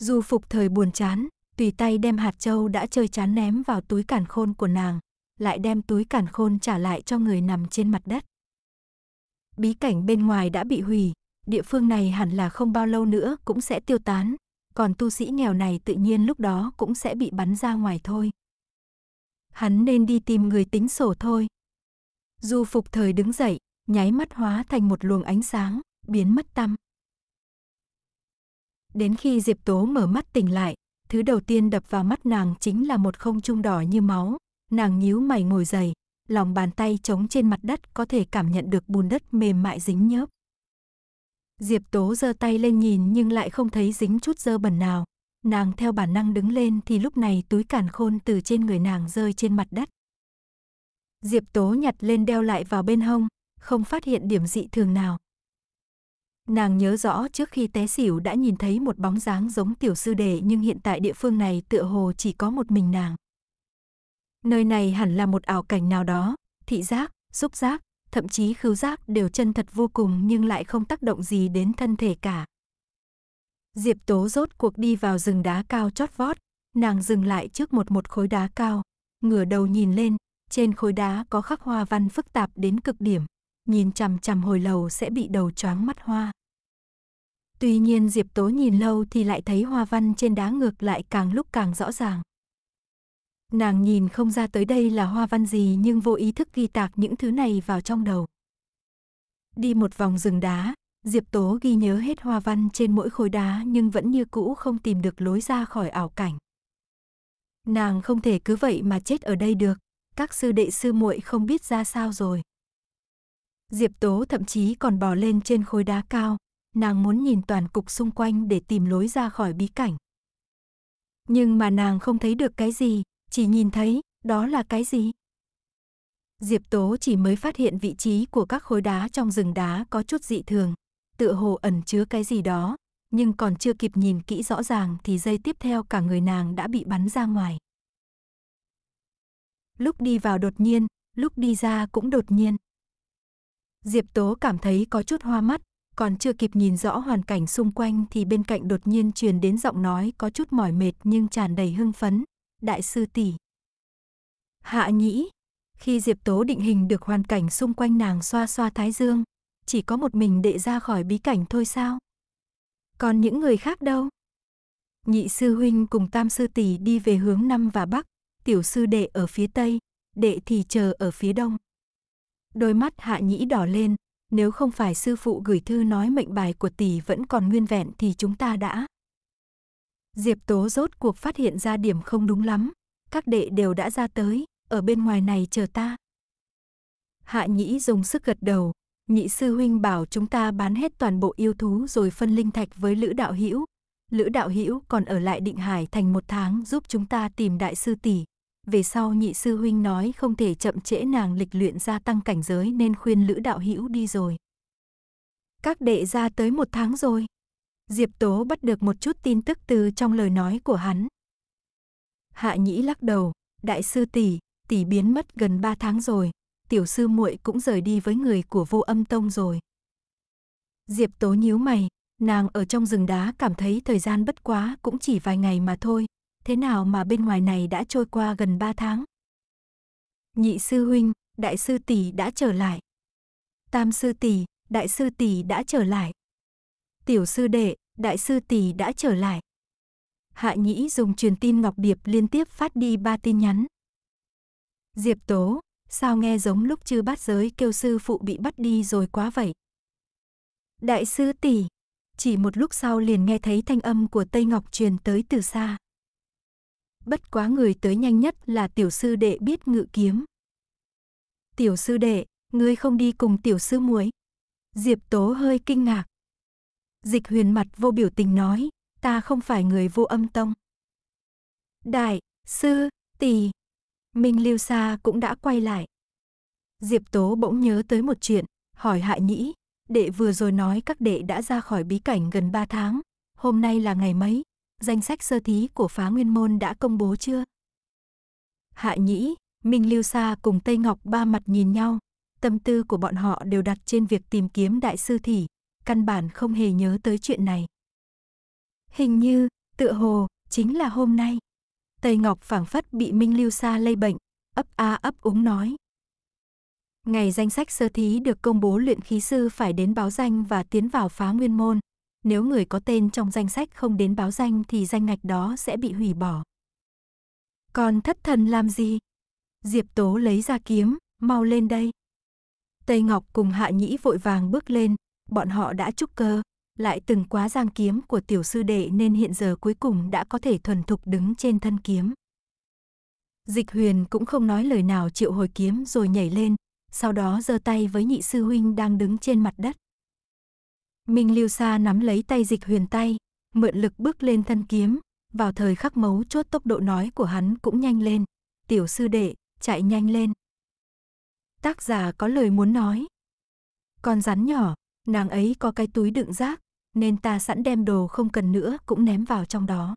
Du phục thời buồn chán, tùy tay đem hạt châu đã chơi chán ném vào túi càn khôn của nàng, lại đem túi càn khôn trả lại cho người nằm trên mặt đất. Bí cảnh bên ngoài đã bị hủy, địa phương này hẳn là không bao lâu nữa cũng sẽ tiêu tán, còn tu sĩ nghèo này tự nhiên lúc đó cũng sẽ bị bắn ra ngoài thôi. Hắn nên đi tìm người tính sổ thôi. Du phục thời đứng dậy, nháy mắt hóa thành một luồng ánh sáng, biến mất tăm. Đến khi Diệp Tố mở mắt tỉnh lại, thứ đầu tiên đập vào mắt nàng chính là một không trung đỏ như máu, nàng nhíu mày ngồi dậy, lòng bàn tay trống trên mặt đất có thể cảm nhận được bùn đất mềm mại dính nhớp. Diệp Tố giơ tay lên nhìn nhưng lại không thấy dính chút dơ bẩn nào. Nàng theo bản năng đứng lên thì lúc này túi càn khôn từ trên người nàng rơi trên mặt đất. Diệp Tố nhặt lên đeo lại vào bên hông, không phát hiện điểm dị thường nào. Nàng nhớ rõ trước khi té xỉu đã nhìn thấy một bóng dáng giống tiểu sư đệ nhưng hiện tại địa phương này tựa hồ chỉ có một mình nàng. Nơi này hẳn là một ảo cảnh nào đó, thị giác, xúc giác, thậm chí khứu giác đều chân thật vô cùng nhưng lại không tác động gì đến thân thể cả. Diệp Tố rốt cuộc đi vào rừng đá cao chót vót, nàng dừng lại trước một một khối đá cao, ngửa đầu nhìn lên, trên khối đá có khắc hoa văn phức tạp đến cực điểm, nhìn chằm chằm hồi lầu sẽ bị đầu choáng mắt hoa. Tuy nhiên Diệp Tố nhìn lâu thì lại thấy hoa văn trên đá ngược lại càng lúc càng rõ ràng. Nàng nhìn không ra tới đây là hoa văn gì nhưng vô ý thức ghi tạc những thứ này vào trong đầu. Đi một vòng rừng đá, Diệp Tố ghi nhớ hết hoa văn trên mỗi khối đá nhưng vẫn như cũ không tìm được lối ra khỏi ảo cảnh. Nàng không thể cứ vậy mà chết ở đây được, các sư đệ sư muội không biết ra sao rồi. Diệp Tố thậm chí còn bò lên trên khối đá cao, nàng muốn nhìn toàn cục xung quanh để tìm lối ra khỏi bí cảnh. Nhưng mà nàng không thấy được cái gì, chỉ nhìn thấy, đó là cái gì? Diệp Tố chỉ mới phát hiện vị trí của các khối đá trong rừng đá có chút dị thường, tựa hồ ẩn chứa cái gì đó, nhưng còn chưa kịp nhìn kỹ rõ ràng thì giây tiếp theo cả người nàng đã bị bắn ra ngoài. Lúc đi vào đột nhiên, lúc đi ra cũng đột nhiên. Diệp Tố cảm thấy có chút hoa mắt, còn chưa kịp nhìn rõ hoàn cảnh xung quanh thì bên cạnh đột nhiên truyền đến giọng nói có chút mỏi mệt nhưng tràn đầy hưng phấn, đại sư tỷ. Hạ nhĩ, khi Diệp Tố định hình được hoàn cảnh xung quanh nàng xoa xoa thái dương, chỉ có một mình đệ ra khỏi bí cảnh thôi sao? Còn những người khác đâu? Nhị sư huynh cùng tam sư tỷ đi về hướng Nam và Bắc, tiểu sư đệ ở phía Tây, đệ thì chờ ở phía Đông. Đôi mắt hạ nhĩ đỏ lên, nếu không phải sư phụ gửi thư nói mệnh bài của tỷ vẫn còn nguyên vẹn thì chúng ta đã... Diệp Tố rốt cuộc phát hiện ra điểm không đúng lắm. Các đệ đều đã ra tới, ở bên ngoài này chờ ta. Hạ nhĩ dùng sức gật đầu, nhị sư huynh bảo chúng ta bán hết toàn bộ yêu thú rồi phân linh thạch với Lữ Đạo Hữu Lữ Đạo Hữu còn ở lại Định Hải thành một tháng giúp chúng ta tìm đại sư tỷ. Về sau nhị sư huynh nói không thể chậm trễ nàng lịch luyện gia tăng cảnh giới nên khuyên Lữ Đạo Hữu đi rồi. Các đệ ra tới một tháng rồi. Diệp Tố bắt được một chút tin tức từ trong lời nói của hắn. Hạ Nhĩ lắc đầu, đại sư tỷ, tỷ biến mất gần 3 tháng rồi, tiểu sư muội cũng rời đi với người của Vô Âm Tông rồi. Diệp Tố nhíu mày, nàng ở trong rừng đá cảm thấy thời gian bất quá cũng chỉ vài ngày mà thôi, thế nào mà bên ngoài này đã trôi qua gần 3 tháng. Nhị sư huynh, đại sư tỷ đã trở lại. Tam sư tỷ, đại sư tỷ đã trở lại. Tiểu sư đệ, đại sư tỷ đã trở lại. Hạ Nhĩ dùng truyền tin Ngọc Điệp liên tiếp phát đi ba tin nhắn. Diệp Tố, sao nghe giống lúc chư bát giới kêu sư phụ bị bắt đi rồi quá vậy? Đại sư tỷ, chỉ một lúc sau liền nghe thấy thanh âm của Tây Ngọc truyền tới từ xa. Bất quá người tới nhanh nhất là tiểu sư đệ biết ngự kiếm. Tiểu sư đệ, ngươi không đi cùng tiểu sư muối. Diệp Tố hơi kinh ngạc. Dịch huyền mặt vô biểu tình nói, ta không phải người vô âm tông. Đại, sư, tỷ, Minh Lưu Sa cũng đã quay lại. Diệp Tố bỗng nhớ tới một chuyện, hỏi Hạ Nhĩ, đệ vừa rồi nói các đệ đã ra khỏi bí cảnh gần ba tháng, hôm nay là ngày mấy, danh sách sơ thí của phá nguyên môn đã công bố chưa? Hạ Nhĩ, Minh Lưu Sa cùng Tây Ngọc ba mặt nhìn nhau, tâm tư của bọn họ đều đặt trên việc tìm kiếm đại sư thỉ, căn bản không hề nhớ tới chuyện này. Hình như, tựa hồ, chính là hôm nay. Tây Ngọc phảng phất bị Minh Lưu Sa lây bệnh, ấp a ấp úng nói. Ngày danh sách sơ thí được công bố luyện khí sư phải đến báo danh và tiến vào phá nguyên môn. Nếu người có tên trong danh sách không đến báo danh thì danh ngạch đó sẽ bị hủy bỏ. Còn thất thần làm gì? Diệp Tố lấy ra kiếm, mau lên đây. Tây Ngọc cùng Hạ Nhĩ vội vàng bước lên, bọn họ đã trúc cơ, lại từng quá giang kiếm của tiểu sư đệ nên hiện giờ cuối cùng đã có thể thuần thục đứng trên thân kiếm. Dịch huyền cũng không nói lời nào chịu hồi kiếm rồi nhảy lên, sau đó giơ tay với nhị sư huynh đang đứng trên mặt đất. Minh Lưu Sa nắm lấy tay dịch huyền tay, mượn lực bước lên thân kiếm, vào thời khắc mấu chốt tốc độ nói của hắn cũng nhanh lên. Tiểu sư đệ, chạy nhanh lên. Tác giả có lời muốn nói. Con rắn nhỏ, Nàng ấy có cái túi đựng rác, nên ta sẵn đem đồ không cần nữa cũng ném vào trong đó.